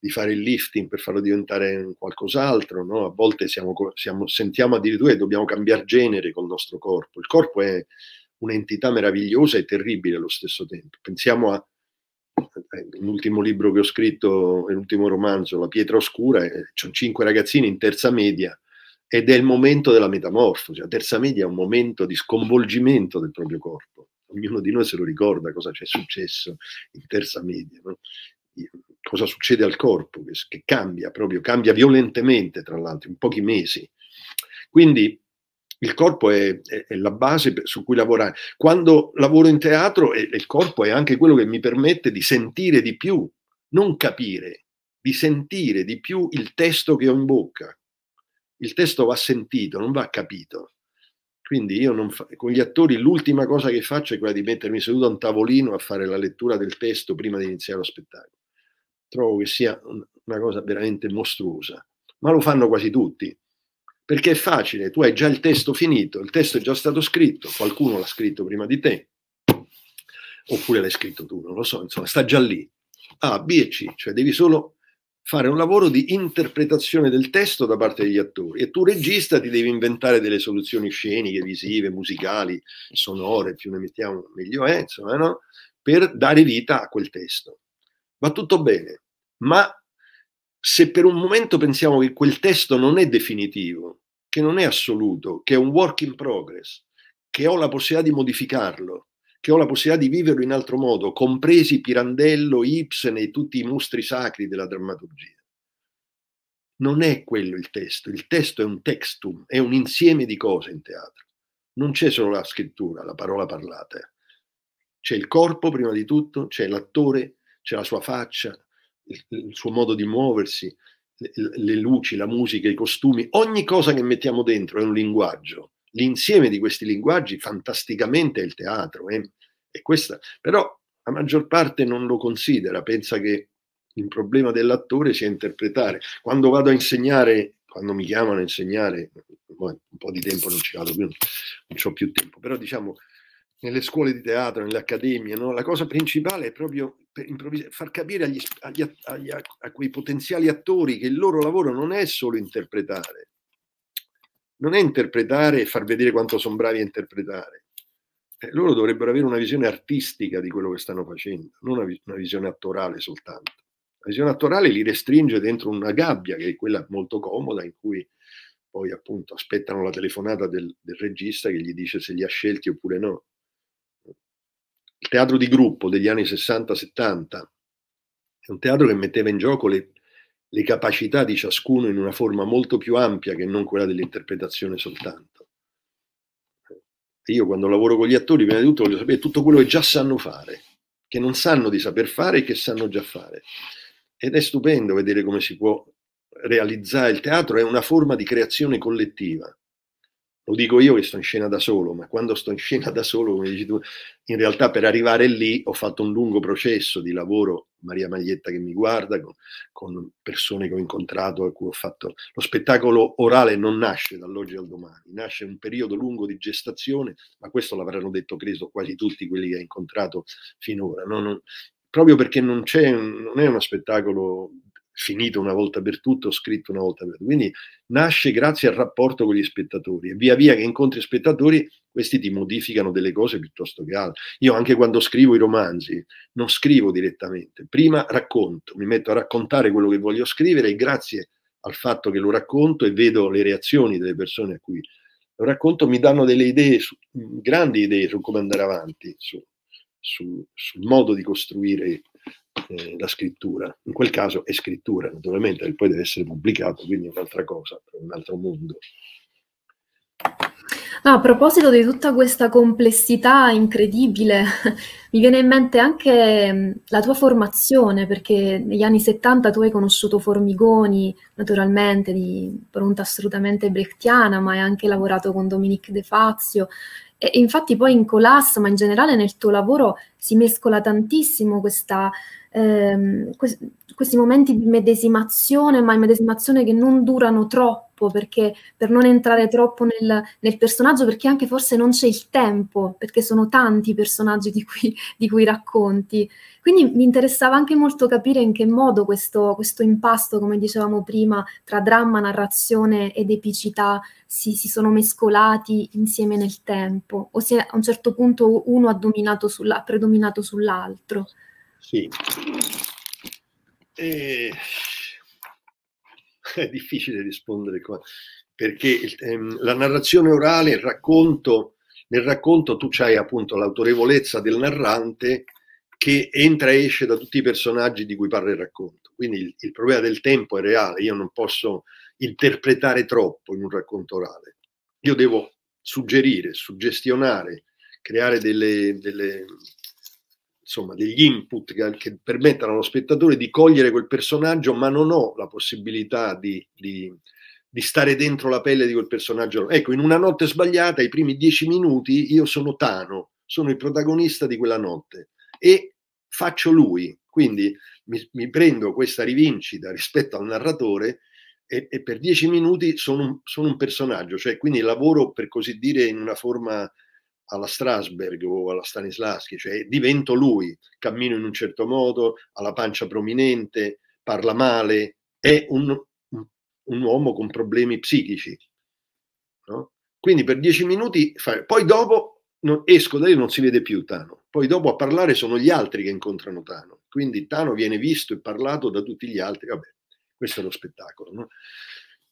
di fare il lifting per farlo diventare qualcos'altro, no? a volte siamo, siamo, sentiamo addirittura che dobbiamo cambiare genere col nostro corpo. Il corpo è un'entità meravigliosa e terribile allo stesso tempo. Pensiamo a, eh, l'ultimo libro che ho scritto, l'ultimo romanzo, La pietra oscura, eh, ci sono cinque ragazzini in terza media ed è il momento della metamorfosi. Cioè la terza media è un momento di sconvolgimento del proprio corpo. Ognuno di noi se lo ricorda cosa c'è successo in terza media, no? cosa succede al corpo che, che cambia proprio, cambia violentemente tra l'altro in pochi mesi. Quindi il corpo è, è, è, la base su cui lavorare. Quando lavoro in teatro, è, il corpo è anche quello che mi permette di sentire di più, non capire, di sentire di più il testo che ho in bocca il testo va sentito, non va capito. Quindi io fa... con gli attori l'ultima cosa che faccio è quella di mettermi seduto a un tavolino a fare la lettura del testo prima di iniziare lo spettacolo. Trovo che sia una cosa veramente mostruosa, ma lo fanno quasi tutti, perché è facile, tu hai già il testo finito, il testo è già stato scritto, qualcuno l'ha scritto prima di te, oppure l'hai scritto tu, non lo so, insomma, sta già lì. A, B e C, cioè devi solo fare un lavoro di interpretazione del testo da parte degli attori e tu regista ti devi inventare delle soluzioni sceniche, visive, musicali, sonore, più ne mettiamo meglio è, insomma, no? per dare vita a quel testo. Va tutto bene, ma se per un momento pensiamo che quel testo non è definitivo, che non è assoluto, che è un work in progress, che ho la possibilità di modificarlo, che ho la possibilità di viverlo in altro modo, compresi Pirandello, Ibsen e tutti i mostri sacri della drammaturgia. Non è quello il testo, il testo è un textum, è un insieme di cose in teatro. Non c'è solo la scrittura, la parola parlata. C'è il corpo prima di tutto, c'è l'attore, c'è la sua faccia, il, suo modo di muoversi, le luci, la musica, i costumi, ogni cosa che mettiamo dentro è un linguaggio l'insieme di questi linguaggi fantasticamente è il teatro. Eh? Questa, però la maggior parte non lo considera, pensa che il problema dell'attore sia interpretare. Quando vado a insegnare, quando mi chiamano a insegnare, un po' di tempo non ci vado più, non ho più tempo, però diciamo nelle scuole di teatro, nelle accademie, no? la cosa principale è proprio far capire agli, agli, agli, a, a quei potenziali attori che il loro lavoro non è solo interpretare, non è interpretare e far vedere quanto sono bravi a interpretare. Eh, loro dovrebbero avere una visione artistica di quello che stanno facendo, non una, una visione attorale soltanto. La visione attorale li restringe dentro una gabbia, che è quella molto comoda, in cui poi appunto aspettano la telefonata del, del regista che gli dice se li ha scelti oppure no. Il teatro di gruppo degli anni 60-70 è un teatro che metteva in gioco le le capacità di ciascuno in una forma molto più ampia che non quella dell'interpretazione soltanto. Io quando lavoro con gli attori, prima di tutto voglio sapere tutto quello che già sanno fare, che non sanno di saper fare e che sanno già fare. Ed è stupendo vedere come si può realizzare il teatro, è una forma di creazione collettiva lo dico io che sto in scena da solo, ma quando sto in scena da solo, come dici tu, in realtà per arrivare lì ho fatto un lungo processo di lavoro, Maria Maglietta che mi guarda, con, con persone che ho incontrato, a cui ho fatto... Lo spettacolo orale non nasce dall'oggi al domani, nasce un periodo lungo di gestazione, ma questo l'avranno detto, credo, quasi tutti quelli che ho incontrato finora. No? Non, proprio perché non, non, è uno spettacolo finito una volta per tutto, scritto una volta per tutto. Quindi nasce grazie al rapporto con gli spettatori e via via che incontri spettatori, questi ti modificano delle cose piuttosto che altre. Io anche quando scrivo i romanzi non scrivo direttamente, prima racconto, mi metto a raccontare quello che voglio scrivere e grazie al fatto che lo racconto e vedo le reazioni delle persone a cui lo racconto mi danno delle idee, su, grandi idee su come andare avanti, su, su, sul modo di costruire eh, la scrittura. In quel caso è scrittura, naturalmente, poi deve essere pubblicato, quindi è un'altra cosa, è un altro mondo. Ah, a proposito di tutta questa complessità incredibile, mi viene in mente anche mm, la tua formazione, perché negli anni 70 tu hai conosciuto Formigoni, naturalmente di pronta assolutamente brechtiana, ma hai anche lavorato con Dominique De Fazio. E infatti poi in Colas, ma in generale nel tuo lavoro, si mescola tantissimo questa ehm, questi, questi momenti di medesimazione, ma medesimazione che non durano troppo, perché per non entrare troppo nel, nel personaggio, perché anche forse non c'è il tempo, perché sono tanti i personaggi di cui, di cui, racconti. Quindi mi interessava anche molto capire in che modo questo, questo impasto, come dicevamo prima, tra dramma, narrazione ed epicità si, si sono mescolati insieme nel tempo, o se a un certo punto uno ha, dominato sulla, ha predominato sull'altro. Sì. Eh, è difficile rispondere qua, perché ehm, la narrazione orale, il racconto, nel racconto tu hai appunto l'autorevolezza del narrante che entra e esce da tutti i personaggi di cui parla il racconto. Quindi il, il problema del tempo è reale, io non posso interpretare troppo in un racconto orale. Io devo suggerire, suggestionare, creare delle, delle insomma, degli input che, che, permettano allo spettatore di cogliere quel personaggio, ma non ho la possibilità di, di, di, stare dentro la pelle di quel personaggio. Ecco, in una notte sbagliata, i primi dieci minuti, io sono Tano, sono il protagonista di quella notte e faccio lui. Quindi mi, mi prendo questa rivincita rispetto al narratore e, e per dieci minuti sono un, sono un personaggio, cioè quindi lavoro per così dire in una forma alla Strasberg o alla Stanislavski, cioè divento lui, cammino in un certo modo, ha la pancia prominente, parla male, è un, un uomo con problemi psichici. No? Quindi per dieci minuti, fa... poi dopo non... esco da lì e non si vede più Tano, poi dopo a parlare sono gli altri che incontrano Tano, quindi Tano viene visto e parlato da tutti gli altri, vabbè, questo è lo spettacolo. No?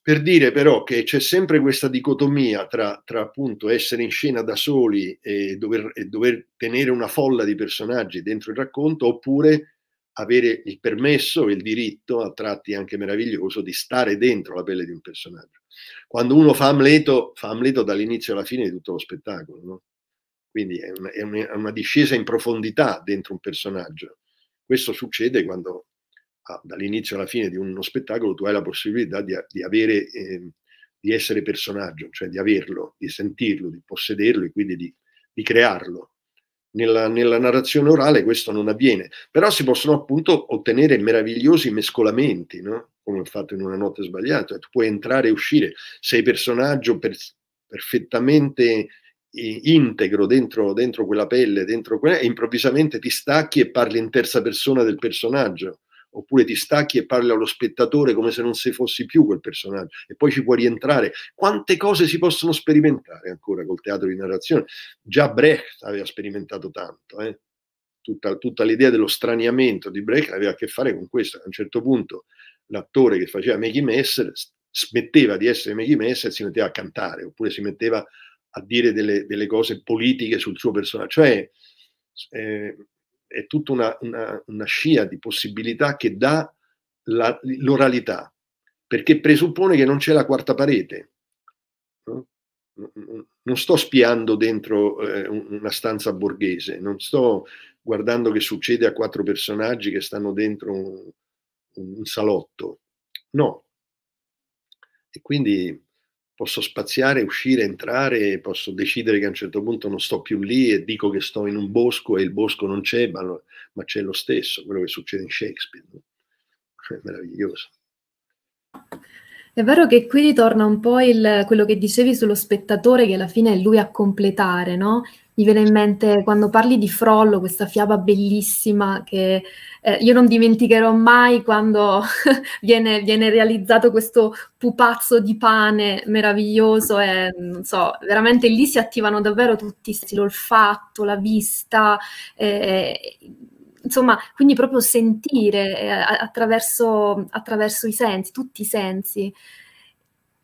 Per dire però che c'è sempre questa dicotomia tra, tra appunto essere in scena da soli e dover, e dover tenere una folla di personaggi dentro il racconto, oppure avere il permesso e il diritto, a tratti anche meraviglioso, di stare dentro la pelle di un personaggio. Quando uno fa Amleto, fa Amleto dall'inizio alla fine di tutto lo spettacolo, no? quindi è una, è una, discesa in profondità dentro un personaggio. Questo succede quando dall'inizio alla fine di uno spettacolo tu hai la possibilità di, di avere, eh, di essere personaggio, cioè di averlo, di sentirlo, di possederlo e quindi di, di crearlo. Nella, nella, narrazione orale questo non avviene, però si possono appunto ottenere meravigliosi mescolamenti, no? come ho fatto in una notte sbagliata, tu puoi entrare e uscire, sei personaggio per, perfettamente integro dentro, dentro, quella pelle, dentro quella, e improvvisamente ti stacchi e parli in terza persona del personaggio oppure ti stacchi e parli allo spettatore come se non sei fossi più quel personaggio e poi ci puoi rientrare. Quante cose si possono sperimentare ancora col teatro di narrazione? Già Brecht aveva sperimentato tanto, eh? tutta, tutta, l'idea dello straniamento di Brecht aveva a che fare con questo. A un certo punto l'attore che faceva Maggie Messer smetteva di essere Maggie Messer e si metteva a cantare oppure si metteva a dire delle, delle cose politiche sul suo personaggio. Cioè, eh, è tutta una, una, una, scia di possibilità che dà la, l'oralità, perché presuppone che non c'è la quarta parete. No? Non sto spiando dentro eh, una stanza borghese, non sto guardando che succede a quattro personaggi che stanno dentro un, un salotto. No. E quindi posso spaziare, uscire, entrare, posso decidere che a un certo punto non sto più lì e dico che sto in un bosco e il bosco non c'è, ma, ma c'è lo stesso, quello che succede in Shakespeare. No? Cioè, è meraviglioso. È vero che qui ritorna un po' il, quello che dicevi sullo spettatore, che alla fine è lui a completare, no? Mi viene in mente quando parli di Frollo, questa fiaba bellissima che eh, io non dimenticherò mai quando viene, viene, realizzato questo pupazzo di pane meraviglioso e mm, non so, veramente lì si attivano davvero tutti l'olfatto, la vista. Eh, insomma, quindi proprio sentire eh, attraverso, attraverso i sensi, tutti i sensi.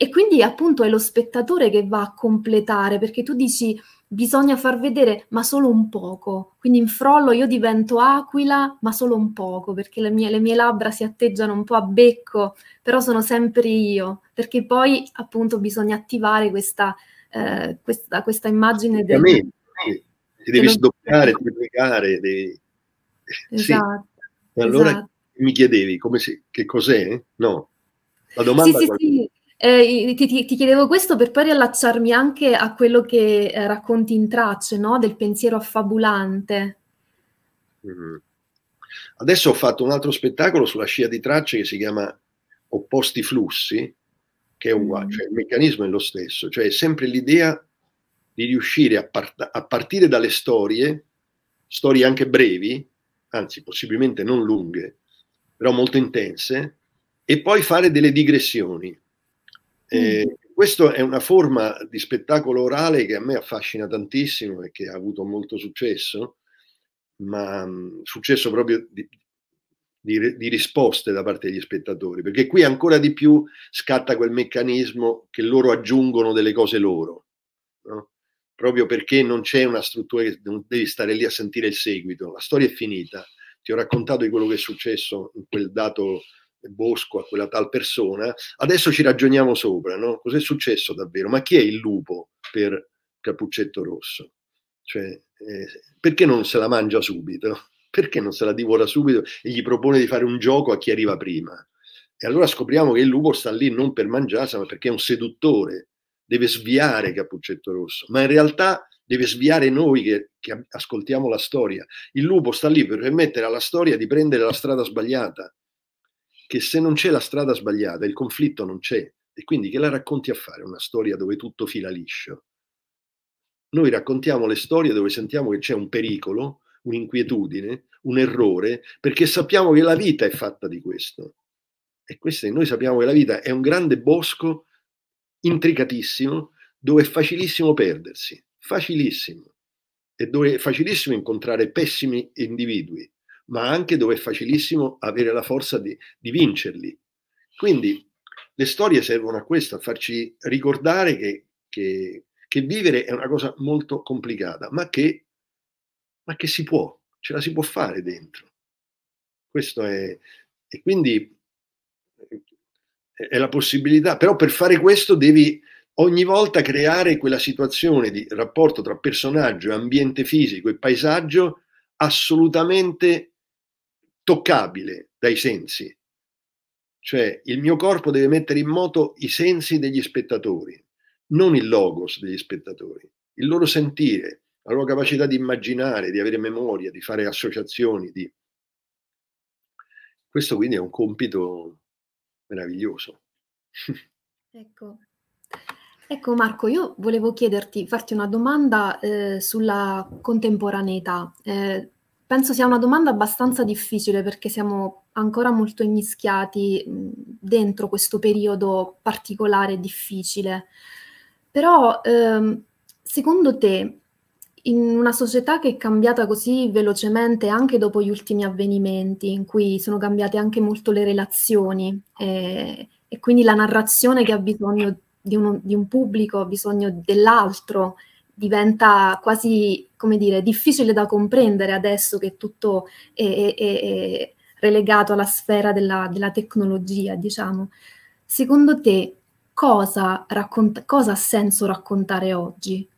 E quindi appunto è lo spettatore che va a completare, perché tu dici bisogna far vedere, ma solo un poco. Quindi in frollo io divento aquila, ma solo un poco, perché le mie, le mie labbra si atteggiano un po' a becco, però sono sempre io, perché poi appunto bisogna attivare questa, eh, questa, questa immagine. Del... Ti devi sdoppiare, triplicare, devi Esatto. Sì. Allora esatto. mi chiedevi come si, che cos'è? No, la domanda sì, sì, sì. Eh, ti, ti, ti, chiedevo questo per poi riallacciarmi anche a quello che eh, racconti in tracce, no? del pensiero affabulante. Mm. Adesso ho fatto un altro spettacolo sulla scia di tracce che si chiama Opposti flussi, che è uguale, mm. cioè il meccanismo è lo stesso, cioè è sempre l'idea di riuscire a, part- a partire dalle storie, storie anche brevi, anzi possibilmente non lunghe, però molto intense, e poi fare delle digressioni. Eh, mm. Questa è una forma di spettacolo orale che a me affascina tantissimo e che ha avuto molto successo, ma mh, mm, successo proprio di, di, di, risposte da parte degli spettatori, perché qui ancora di più scatta quel meccanismo che loro aggiungono delle cose loro proprio perché non c'è una struttura che devi stare lì a sentire il seguito, la storia è finita, ti ho raccontato di quello che è successo in quel dato bosco a quella tal persona, adesso ci ragioniamo sopra, no? Cos'è successo davvero? Ma chi è il lupo per Cappuccetto Rosso? Cioè, eh, perché non se la mangia subito? Perché non se la divora subito e gli propone di fare un gioco a chi arriva prima? E allora scopriamo che il lupo sta lì non per mangiarsela, ma perché è un seduttore deve sviare Cappuccetto Rosso, ma in realtà deve sviare noi che, che ascoltiamo la storia. Il lupo sta lì per permettere alla storia di prendere la strada sbagliata, che se non c'è la strada sbagliata il conflitto non c'è. E quindi che la racconti a fare una storia dove tutto fila liscio? Noi raccontiamo le storie dove sentiamo che c'è un pericolo, un'inquietudine, un errore, perché sappiamo che la vita è fatta di questo. E questo, noi sappiamo che la vita è un grande bosco intricatissimo dove è facilissimo perdersi, facilissimo, e dove è facilissimo incontrare pessimi individui, ma anche dove è facilissimo avere la forza di, di vincerli. Quindi le storie servono a questo, a farci ricordare che, che, che vivere è una cosa molto complicata, ma che, ma che, si può, ce la si può fare dentro. Questo è, e quindi è la possibilità, però per fare questo devi ogni volta creare quella situazione di rapporto tra personaggio, ambiente fisico e paesaggio assolutamente toccabile dai sensi. Cioè il mio corpo deve mettere in moto i sensi degli spettatori, non il logos degli spettatori, il loro sentire, la loro capacità di immaginare, di avere memoria, di fare associazioni. Di... Questo quindi è un compito meraviglioso. ecco. ecco. Marco, io volevo chiederti, farti una domanda eh, sulla contemporaneità. Eh, penso sia una domanda abbastanza difficile perché siamo ancora molto immischiati mm, dentro questo periodo particolare e difficile. Però ehm, secondo te in una società che è cambiata così velocemente anche dopo gli ultimi avvenimenti, in cui sono cambiate anche molto le relazioni eh, e quindi la narrazione che ha bisogno di, uno, di un pubblico, ha bisogno dell'altro, diventa quasi, come dire, difficile da comprendere adesso che tutto è, è, è relegato alla sfera della, della tecnologia, diciamo. Secondo te cosa, cosa ha senso raccontare oggi?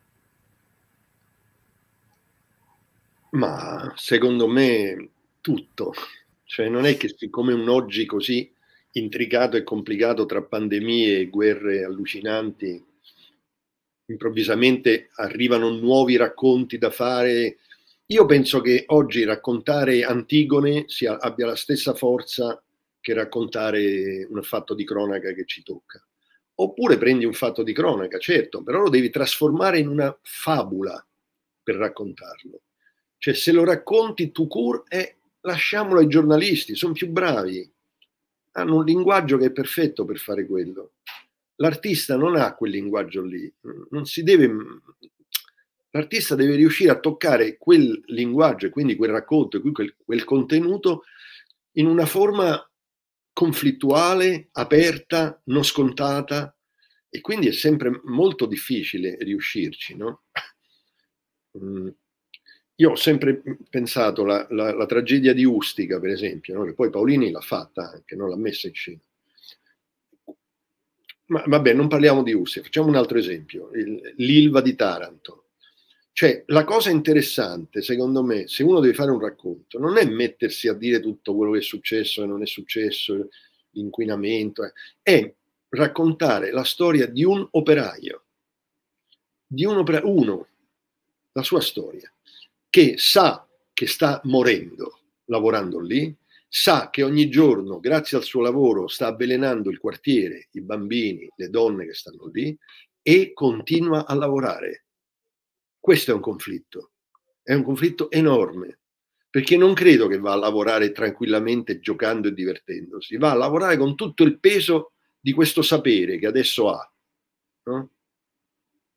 Ma secondo me tutto, cioè non è che siccome un oggi così intricato e complicato tra pandemie e guerre allucinanti, improvvisamente arrivano nuovi racconti da fare. Io penso che oggi raccontare Antigone sia, abbia la stessa forza che raccontare un fatto di cronaca che ci tocca. Oppure prendi un fatto di cronaca, certo, però lo devi trasformare in una fabula per raccontarlo. Cioè, se lo racconti tu cur, eh, lasciamolo ai giornalisti, sono più bravi. Hanno un linguaggio che è perfetto per fare quello. L'artista non ha quel linguaggio lì, non si deve mm, L'artista deve riuscire a toccare quel linguaggio e quindi quel racconto e quel, quel, contenuto in una forma conflittuale, aperta, non scontata e quindi è sempre molto difficile riuscirci, no? Mm io ho sempre pensato la, la, la tragedia di Ustica, per esempio, no? che poi Paolini l'ha fatta anche, non l'ha messa in scena. Ma vabbè, non parliamo di Ustica, facciamo un altro esempio, il, l'Ilva di Taranto. Cioè, la cosa interessante, secondo me, se uno deve fare un racconto, non è mettersi a dire tutto quello che è successo e non è successo, l'inquinamento, eh, è raccontare la storia di un operaio, di un operaio, uno, la sua storia che sa che sta morendo lavorando lì, sa che ogni giorno, grazie al suo lavoro, sta avvelenando il quartiere, i bambini, le donne che stanno lì e continua a lavorare. Questo è un conflitto, è un conflitto enorme, perché non credo che va a lavorare tranquillamente giocando e divertendosi, va a lavorare con tutto il peso di questo sapere che adesso ha. No?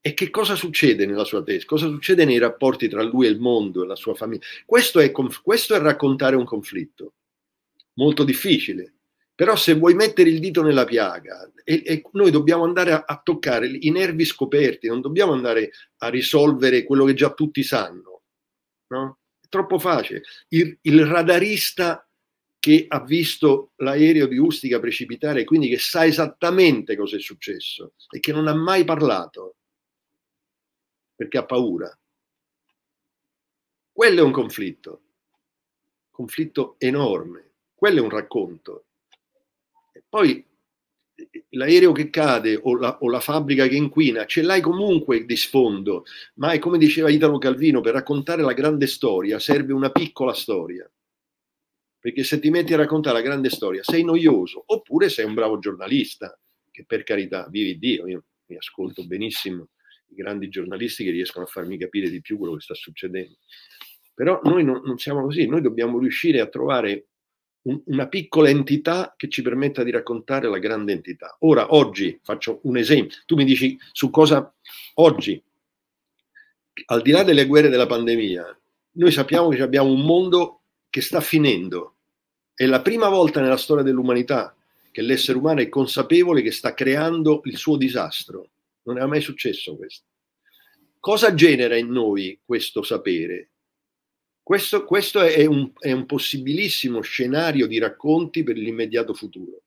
E che cosa succede nella sua testa? Cosa succede nei rapporti tra lui e il mondo e la sua famiglia? Questo è, questo è raccontare un conflitto, molto difficile. Però se vuoi mettere il dito nella piaga, e, e noi dobbiamo andare a, a toccare i nervi scoperti, non dobbiamo andare a risolvere quello che già tutti sanno. No? È troppo facile. Il, il radarista che ha visto l'aereo di Ustica precipitare, e quindi che sa esattamente cosa è successo e che non ha mai parlato, perché ha paura. Quello è un conflitto, conflitto enorme, quello è un racconto. E poi l'aereo che cade o la, o la, fabbrica che inquina, ce l'hai comunque di sfondo, ma è come diceva Italo Calvino, per raccontare la grande storia serve una piccola storia, perché se ti metti a raccontare la grande storia sei noioso, oppure sei un bravo giornalista, che per carità, vivi Dio, io mi ascolto benissimo i grandi giornalisti che riescono a farmi capire di più quello che sta succedendo. Però noi non, non siamo così, noi dobbiamo riuscire a trovare un, una piccola entità che ci permetta di raccontare la grande entità. Ora, oggi, faccio un esempio, tu mi dici su cosa oggi, al di là delle guerre della pandemia, noi sappiamo che abbiamo un mondo che sta finendo. È la prima volta nella storia dell'umanità che l'essere umano è consapevole che sta creando il suo disastro. Non era mai successo questo. Cosa genera in noi questo sapere? Questo, questo è, un, è un possibilissimo scenario di racconti per l'immediato futuro.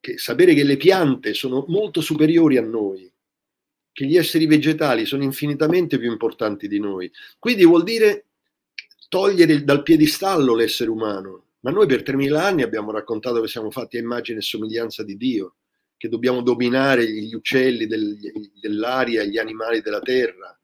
Che sapere che le piante sono molto superiori a noi, che gli esseri vegetali sono infinitamente più importanti di noi. Quindi vuol dire togliere dal piedistallo l'essere umano. Ma noi per 3.000 anni abbiamo raccontato che siamo fatti a immagine e somiglianza di Dio che dobbiamo dominare gli uccelli del, dell'aria, gli animali della terra.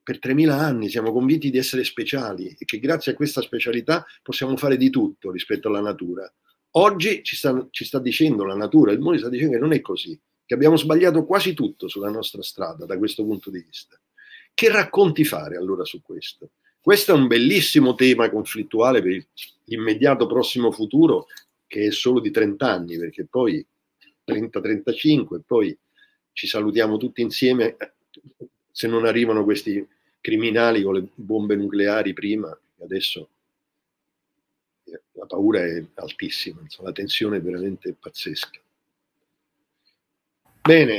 Per 3.000 anni siamo convinti di essere speciali e che grazie a questa specialità possiamo fare di tutto rispetto alla natura. Oggi ci sta, ci sta dicendo la natura, il mondo sta dicendo che non è così, che abbiamo sbagliato quasi tutto sulla nostra strada da questo punto di vista. Che racconti fare allora su questo? Questo è un bellissimo tema conflittuale per l'immediato prossimo futuro, che è solo di 30 anni, perché poi 30-35, e poi ci salutiamo tutti insieme se non arrivano questi criminali con le bombe nucleari prima, adesso eh, la paura è altissima, insomma, la tensione è veramente pazzesca. Bene.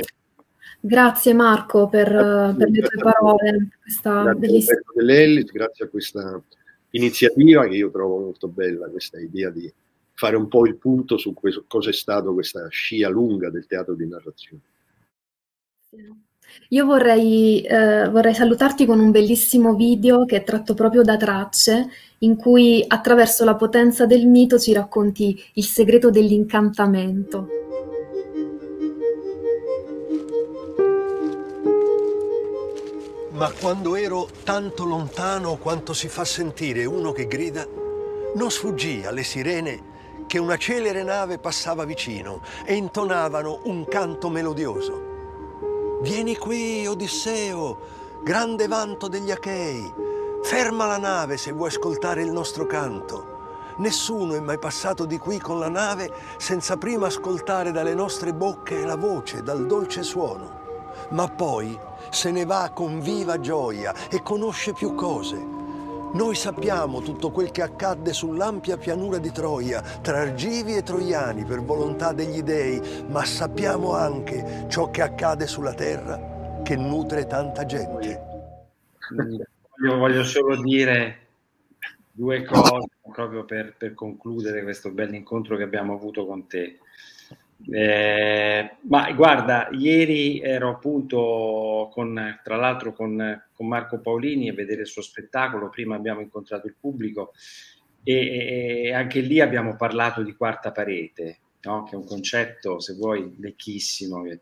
Grazie Marco per, grazie, per le tue parole, questa grazie bellissima. Grazie a questa iniziativa che io trovo molto bella, questa idea di fare un po' il punto su questo, cosa è stata questa scia lunga del teatro di narrazione. Io vorrei, eh, vorrei, salutarti con un bellissimo video che è tratto proprio da tracce, in cui attraverso la potenza del mito ci racconti il segreto dell'incantamento. Ma quando ero tanto lontano quanto si fa sentire uno che grida, non sfuggì alle sirene che una celere nave passava vicino e intonavano un canto melodioso. Vieni qui, Odisseo, grande vanto degli Achei. Ferma la nave se vuoi ascoltare il nostro canto. Nessuno è mai passato di qui con la nave senza prima ascoltare dalle nostre bocche la voce dal dolce suono. Ma poi se ne va con viva gioia e conosce più cose noi sappiamo tutto quel che accadde sull'ampia pianura di Troia, tra Argivi e Troiani per volontà degli dei, ma sappiamo anche ciò che accade sulla terra che nutre tanta gente. Io voglio solo dire due cose proprio per, per concludere questo bel incontro che abbiamo avuto con te. Eh, ma guarda, ieri ero appunto con, tra l'altro con, con, Marco Paolini a vedere il suo spettacolo, prima abbiamo incontrato il pubblico e, e anche lì abbiamo parlato di quarta parete, no? che è un concetto, se vuoi, vecchissimo, che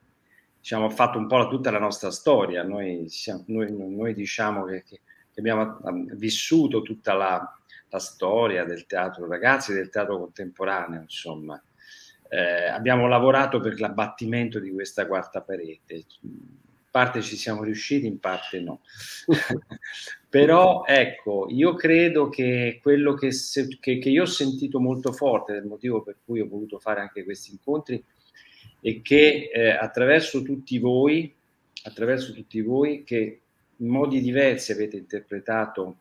diciamo, ha fatto un po' la, tutta la nostra storia. Noi, siamo, noi, noi diciamo che, che, abbiamo vissuto tutta la, la storia del teatro ragazzi, del teatro contemporaneo, insomma eh, abbiamo lavorato per l'abbattimento di questa quarta parete. In parte ci siamo riusciti, in parte no. Però ecco, io credo che quello che, se, che, che io ho sentito molto forte, del motivo per cui ho voluto fare anche questi incontri, è che eh, attraverso tutti voi, attraverso tutti voi che in modi diversi avete interpretato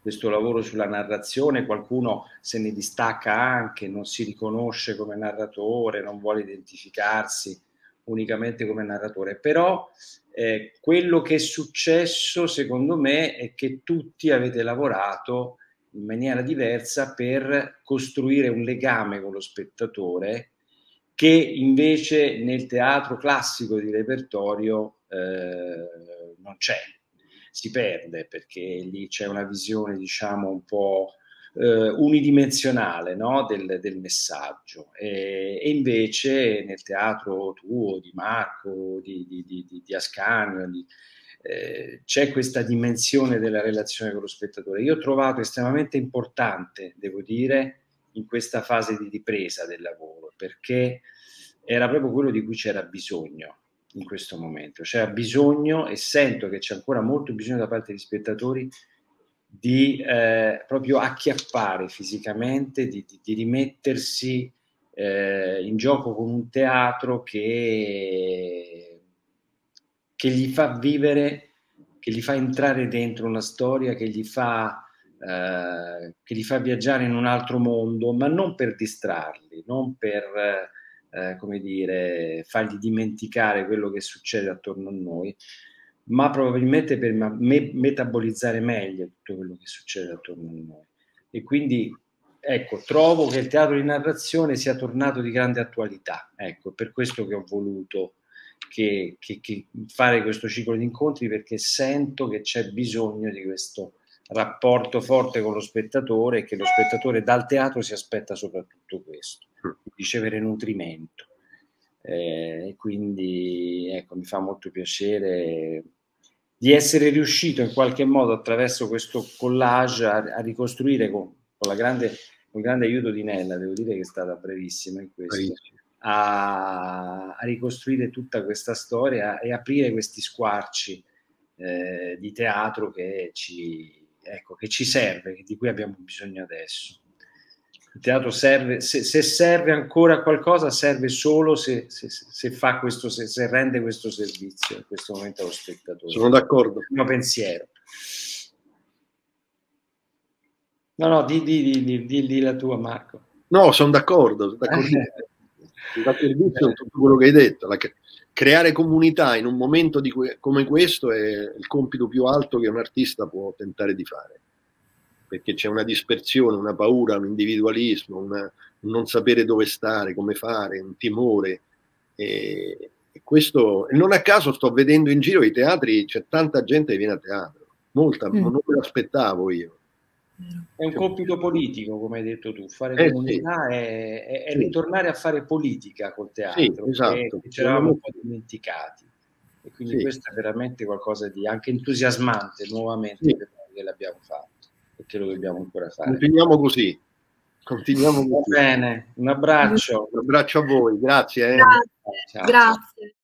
questo lavoro sulla narrazione, qualcuno se ne distacca anche, non si riconosce come narratore, non vuole identificarsi unicamente come narratore, però eh, quello che è successo secondo me è che tutti avete lavorato in maniera diversa per costruire un legame con lo spettatore che invece nel teatro classico di repertorio eh, non c'è si perde perché lì c'è una visione, diciamo, un po' eh, unidimensionale no? del, del, messaggio. E, e, invece nel teatro tuo, di Marco, di, di, di, di Ascanio, di, eh, c'è questa dimensione della relazione con lo spettatore. Io ho trovato estremamente importante, devo dire, in questa fase di ripresa del lavoro, perché era proprio quello di cui c'era bisogno in questo momento, cioè ha bisogno e sento che c'è ancora molto bisogno da parte degli spettatori di eh, proprio acchiappare fisicamente, di, di, di rimettersi eh, in gioco con un teatro che, che gli fa vivere, che gli fa entrare dentro una storia, che gli fa eh, che li fa viaggiare in un altro mondo, ma non per distrarli, non per eh, eh, come dire, fargli dimenticare quello che succede attorno a noi, ma probabilmente per me- metabolizzare meglio tutto quello che succede attorno a noi. E quindi ecco, trovo che il teatro di narrazione sia tornato di grande attualità. Ecco, per questo che ho voluto che, che, che fare questo ciclo di incontri, perché sento che c'è bisogno di questo rapporto forte con lo spettatore e che lo spettatore dal teatro si aspetta soprattutto questo, ricevere nutrimento. Eh, e quindi ecco, mi fa molto piacere di essere riuscito in qualche modo attraverso questo collage a, a ricostruire con, con, la grande, con grande aiuto di Nella, devo dire che è stata brevissima in questo, a, a ricostruire tutta questa storia e aprire questi squarci eh, di teatro che ci, ecco, che ci serve, di cui abbiamo bisogno adesso. Il teatro serve, se, se serve ancora qualcosa, serve solo se, se, se fa questo, se, rende questo servizio in questo momento allo spettatore. Sono d'accordo. Il mio pensiero. No, no, di, di, di, di la tua, Marco. No, sono d'accordo, sono d'accordo. sono tutto quello che hai detto. La, creare comunità in un momento que- come questo è il compito più alto che un artista può tentare di fare, perché c'è una dispersione, una paura, un individualismo, una, un non sapere dove stare, come fare, un timore. E, e questo, non a caso sto vedendo in giro i teatri, c'è tanta gente che viene a teatro, molta, mm. non me l'aspettavo io. È un compito politico, come hai detto tu, fare eh, comunità sì. è, è, è sì. ritornare a fare politica col teatro, sì, esatto. ci eravamo un po' dimenticati. E quindi sì. questo è veramente qualcosa di anche entusiasmante nuovamente sì. per noi che l'abbiamo fatto e che lo dobbiamo ancora fare. Continuiamo così. Continuiamo così. bene, un abbraccio. Un abbraccio a voi, grazie. Eh. Grazie. Ciao, grazie.